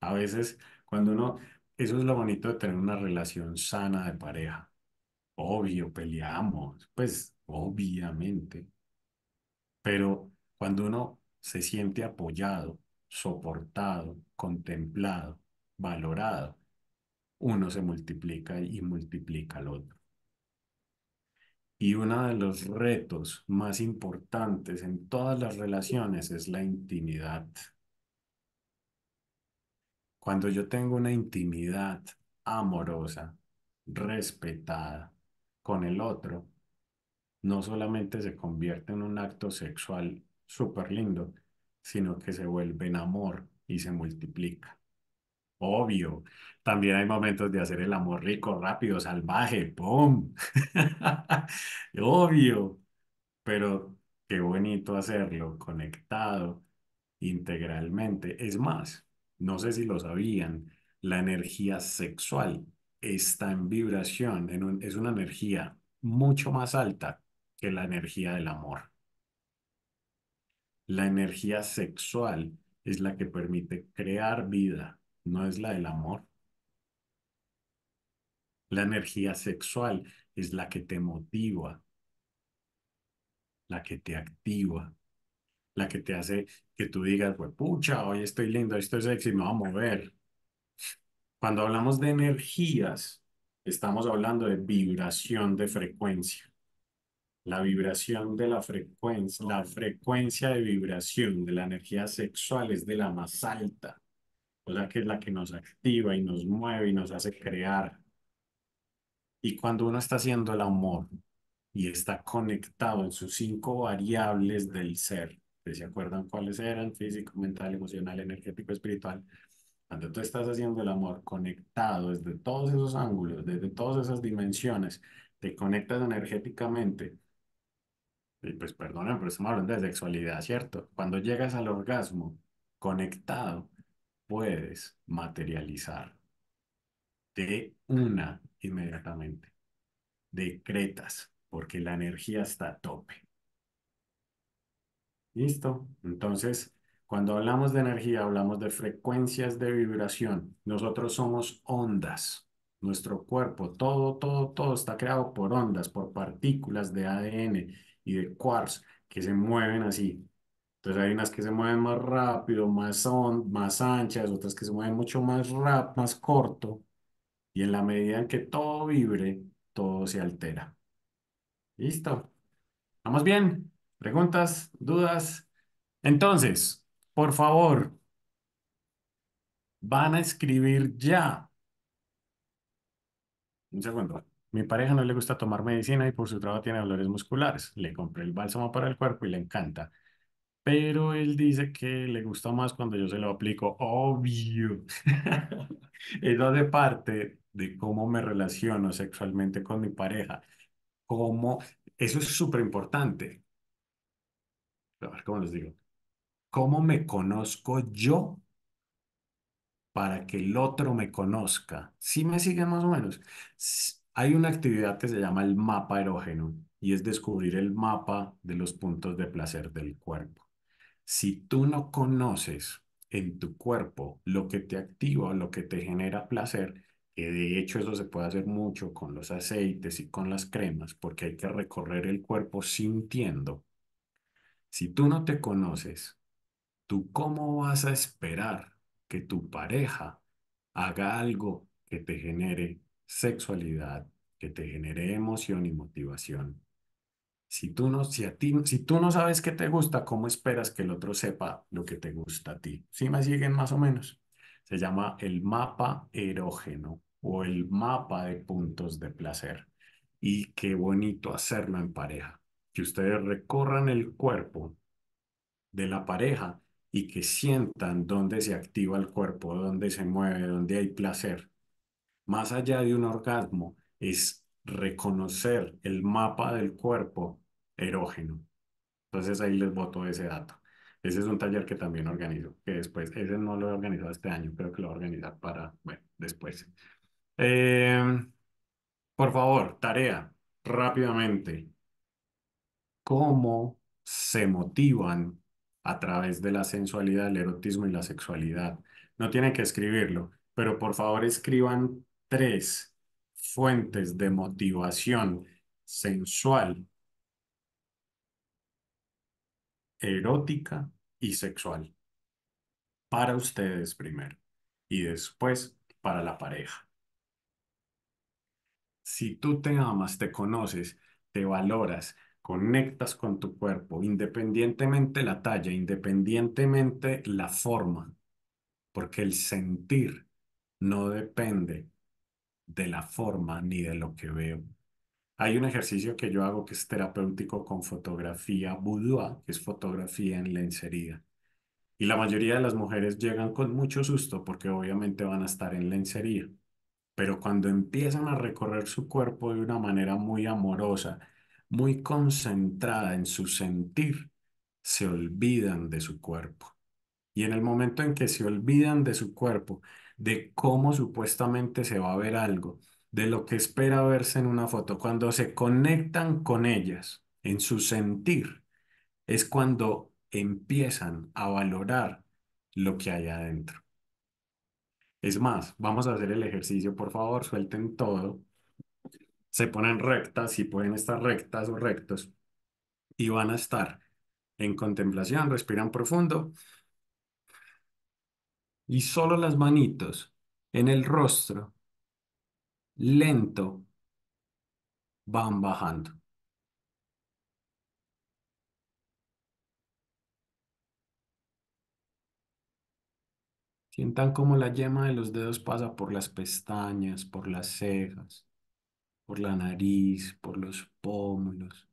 A veces, cuando uno, eso es lo bonito de tener una relación sana de pareja. Obvio, peleamos, pues obviamente. Pero cuando uno se siente apoyado, soportado, contemplado, valorado, uno se multiplica y multiplica al otro. Y uno de los retos más importantes en todas las relaciones es la intimidad. Cuando yo tengo una intimidad amorosa, respetada con el otro, no solamente se convierte en un acto sexual súper lindo, sino que se vuelve en amor y se multiplica. Obvio, también hay momentos de hacer el amor rico, rápido, salvaje, ¡pum! Obvio, pero qué bonito hacerlo conectado integralmente. Es más, no sé si lo sabían, la energía sexual está en vibración, es una energía mucho más alta que la energía del amor. La energía sexual es la que permite crear vida, no es la del amor. La energía sexual es la que te motiva, la que te activa, la que te hace que tú digas, pues pucha, hoy estoy lindo, hoy estoy sexy, me voy a mover. Cuando hablamos de energías, estamos hablando de vibración de frecuencia. La vibración de la frecuencia, la frecuencia de vibración de la energía sexual es de la más alta, o sea que es la que nos activa y nos mueve y nos hace crear. Y cuando uno está haciendo el amor y está conectado en sus cinco variables del ser, ¿se acuerdan cuáles eran? Físico, mental, emocional, energético, espiritual. Cuando tú estás haciendo el amor conectado desde todos esos ángulos, desde todas esas dimensiones, te conectas energéticamente. Y pues perdonen, pero estamos hablando de sexualidad, ¿cierto? Cuando llegas al orgasmo conectado, puedes materializar de una inmediatamente. Decretas, porque la energía está a tope. ¿Listo? Entonces, cuando hablamos de energía, hablamos de frecuencias de vibración. Nosotros somos ondas. Nuestro cuerpo, todo, todo, todo está creado por ondas, por partículas de ADN y de quarks que se mueven así. Entonces hay unas que se mueven más rápido, más, son más anchas, otras que se mueven mucho más rápido, más corto. Y en la medida en que todo vibre, todo se altera. Listo. ¿Vamos bien? ¿Preguntas? ¿Dudas? Entonces, por favor, van a escribir ya. Un segundo. Mi pareja no le gusta tomar medicina y por su trabajo tiene dolores musculares. Le compré el bálsamo para el cuerpo y le encanta. Pero él dice que le gusta más cuando yo se lo aplico. Obvio. Eso de parte de cómo me relaciono sexualmente con mi pareja, cómo, eso es súper importante. A ver, ¿cómo les digo? ¿Cómo me conozco yo para que el otro me conozca? Si me siguen más o menos. Hay una actividad que se llama el mapa erógeno y es descubrir el mapa de los puntos de placer del cuerpo. Si tú no conoces en tu cuerpo lo que te activa lo que te genera placer, de hecho eso se puede hacer mucho con los aceites y con las cremas, porque hay que recorrer el cuerpo sintiendo. Si tú no te conoces, ¿tú cómo vas a esperar que tu pareja haga algo que te genere sexualidad, que te genere emoción y motivación? Si tú no, si tú no sabes qué te gusta, ¿cómo esperas que el otro sepa lo que te gusta a ti? Si ¿Sí me siguen más o menos. Se llama el mapa erógeno o el mapa de puntos de placer. Y qué bonito hacerlo en pareja, que ustedes recorran el cuerpo de la pareja y que sientan dónde se activa el cuerpo, dónde se mueve, dónde hay placer. Más allá de un orgasmo, es reconocer el mapa del cuerpo erógeno. Entonces ahí les voto ese dato. Ese es un taller que también organizo, que después, ese no lo he organizado este año, creo que lo voy a organizar para, bueno, después. Em, por favor, tarea, rápidamente. ¿Cómo se motivan a través de la sensualidad, el erotismo y la sexualidad? No tienen que escribirlo, pero por favor escriban tres fuentes de motivación sensual, erótica y sexual. Para ustedes primero y después para la pareja. Si tú te amas, te conoces, te valoras, conectas con tu cuerpo, independientemente la talla, independientemente la forma, porque el sentir no depende de la forma ni de lo que veo. Hay un ejercicio que yo hago que es terapéutico con fotografía boudoir, que es fotografía en lencería. Y la mayoría de las mujeres llegan con mucho susto porque obviamente van a estar en lencería pero cuando empiezan a recorrer su cuerpo de una manera muy amorosa, muy concentrada en su sentir, se olvidan de su cuerpo. Y en el momento en que se olvidan de su cuerpo, de cómo supuestamente se va a ver algo, de lo que espera verse en una foto, cuando se conectan con ellas en su sentir, es cuando empiezan a valorar lo que hay adentro. Es más, vamos a hacer el ejercicio, por favor, suelten todo. Se ponen rectas, si pueden estar rectas o rectos, y van a estar en contemplación, respiran profundo. Y solo las manitos en el rostro, lento, van bajando. Sientan como la yema de los dedos pasa por las pestañas, por las cejas, por la nariz, por los pómulos,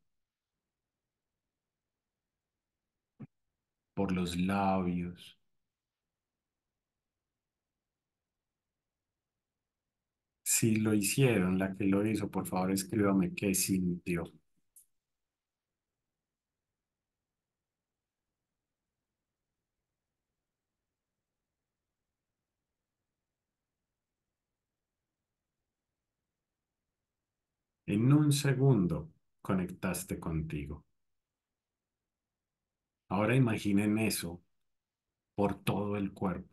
por los labios. Si lo hicieron, la que lo hizo, por favor escríbame qué sintió. En un segundo conectaste contigo. Ahora imaginen eso por todo el cuerpo,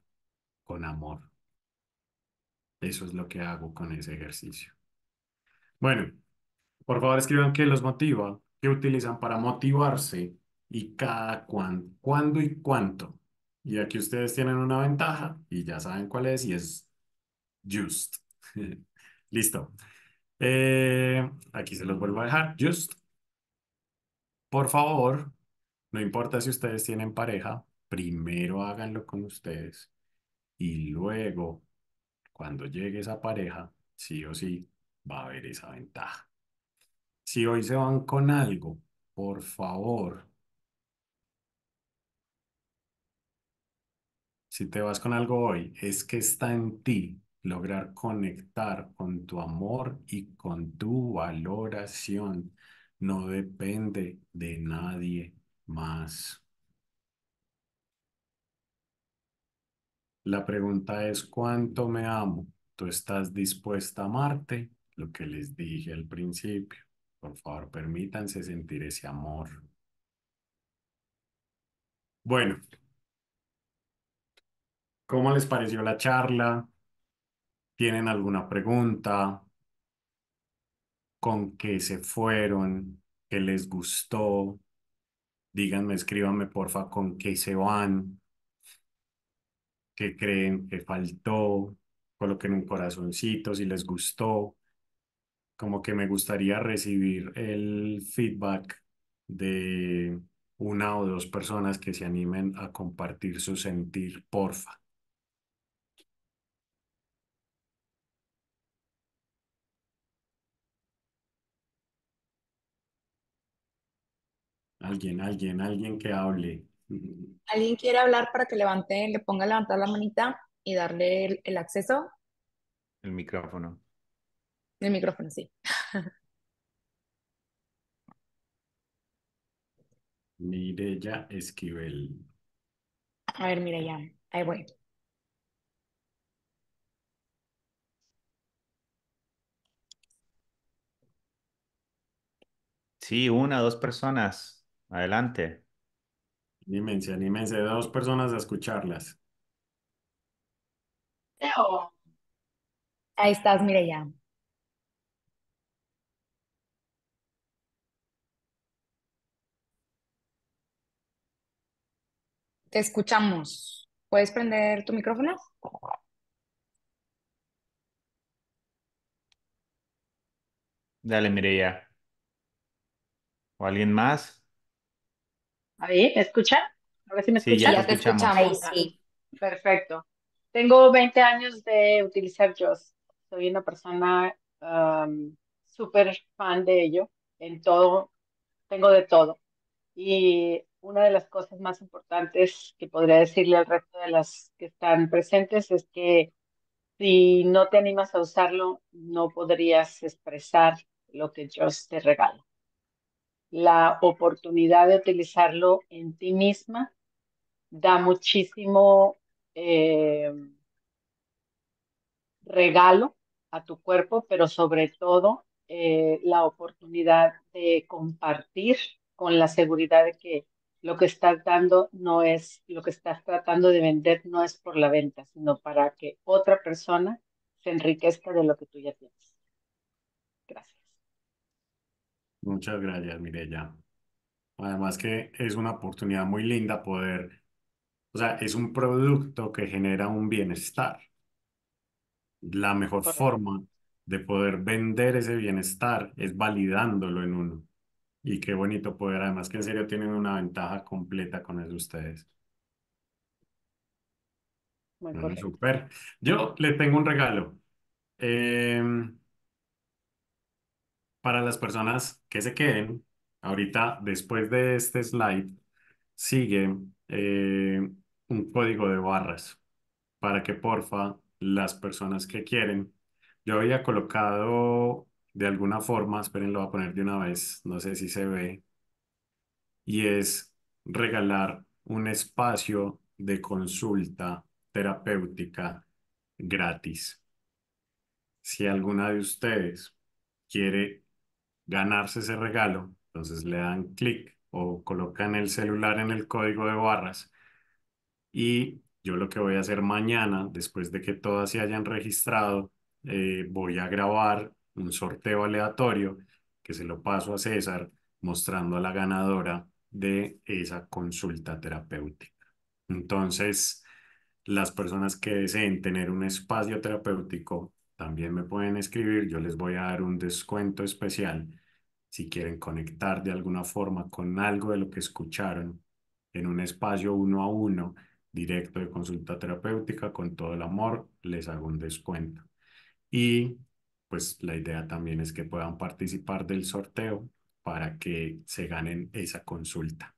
con amor. Eso es lo que hago con ese ejercicio. Bueno, por favor escriban qué los motiva, qué utilizan para motivarse y cada cuándo, y cuánto. Y aquí ustedes tienen una ventaja y ya saben cuál es y es just. Listo. Eh, aquí se los vuelvo a dejar. Just, por favor, no importa si ustedes tienen pareja, primero háganlo con ustedes y luego, cuando llegue esa pareja, sí o sí, va a haber esa ventaja. Si hoy se van con algo, por favor, si te vas con algo hoy, es que está en ti lograr conectar con tu amor y con tu valoración no depende de nadie más. La pregunta es, ¿cuánto me amo? ¿Tú estás dispuesta a amarte? Lo que les dije al principio. Por favor, permítanse sentir ese amor. Bueno, ¿cómo les pareció la charla? tienen alguna pregunta, con qué se fueron, qué les gustó. Díganme, escríbanme porfa con qué se van, qué creen que faltó, coloquen un corazoncito si les gustó. Como que me gustaría recibir el feedback de una o dos personas que se animen a compartir su sentir, porfa. Alguien, alguien, alguien que hable. ¿Alguien quiere hablar para que levante, le ponga a levantar la manita y darle el, acceso? El micrófono. El micrófono, sí. Mireya Esquivel. A ver, Mireya, ahí voy. Sí, una, dos personas. Adelante. Anímense, anímense dos personas a escucharlas. Ahí estás, Mireya. Te escuchamos. ¿Puedes prender tu micrófono? Dale, Mireya. ¿O alguien más? A ¿me escuchan? Ahora sí me escuchan. Sí, Perfecto. Tengo 20 años de utilizar Joss. Soy una persona um, súper fan de ello. En todo, tengo de todo. Y una de las cosas más importantes que podría decirle al resto de las que están presentes es que si no te animas a usarlo, no podrías expresar lo que Joss te regala la oportunidad de utilizarlo en ti misma da muchísimo eh, regalo a tu cuerpo, pero sobre todo eh, la oportunidad de compartir con la seguridad de que lo que estás dando no es, lo que estás tratando de vender no es por la venta, sino para que otra persona se enriquezca de lo que tú ya tienes. Gracias. Muchas gracias, Mireya. Además que es una oportunidad muy linda poder, o sea, es un producto que genera un bienestar. La mejor forma de poder vender ese bienestar es validándolo en uno. Y qué bonito poder, además que en serio tienen una ventaja completa con eso ustedes. super. Yo le tengo un regalo. Em, para las personas que se queden, ahorita después de este slide, sigue eh, un código de barras para que porfa las personas que quieren. Yo había colocado de alguna forma, esperen, lo voy a poner de una vez, no sé si se ve, y es regalar un espacio de consulta terapéutica gratis. Si alguna de ustedes quiere ganarse ese regalo, entonces le dan clic o colocan el celular en el código de barras y yo lo que voy a hacer mañana, después de que todas se hayan registrado, eh, voy a grabar un sorteo aleatorio que se lo paso a César mostrando a la ganadora de esa consulta terapéutica. Entonces, las personas que deseen tener un espacio terapéutico también me pueden escribir, yo les voy a dar un descuento especial si quieren conectar de alguna forma con algo de lo que escucharon en un espacio uno a uno directo de consulta terapéutica, con todo el amor, les hago un descuento. Y pues la idea también es que puedan participar del sorteo para que se ganen esa consulta.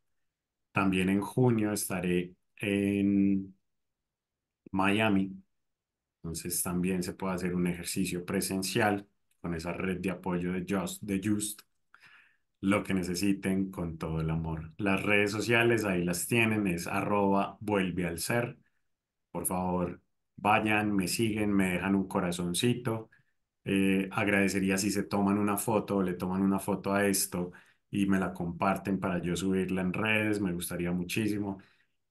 También en junio estaré en Miami, entonces también se puede hacer un ejercicio presencial con esa red de apoyo de Just, de Just lo que necesiten con todo el amor. Las redes sociales ahí las tienen, es arroba vuelve al ser. Por favor, vayan, me siguen, me dejan un corazoncito. Eh, agradecería si se toman una foto o le toman una foto a esto y me la comparten para yo subirla en redes, me gustaría muchísimo.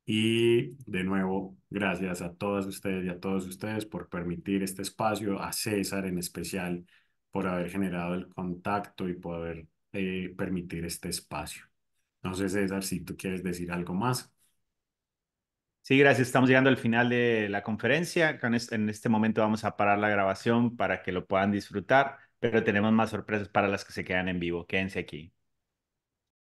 Y de nuevo, gracias a todas ustedes y a todos ustedes por permitir este espacio, a César en especial por haber generado el contacto y poder eh, permitir este espacio. No sé, César, si tú quieres decir algo más. Sí, gracias. Estamos llegando al final de la conferencia. En este momento vamos a parar la grabación para que lo puedan disfrutar, pero tenemos más sorpresas para las que se quedan en vivo. Quédense aquí.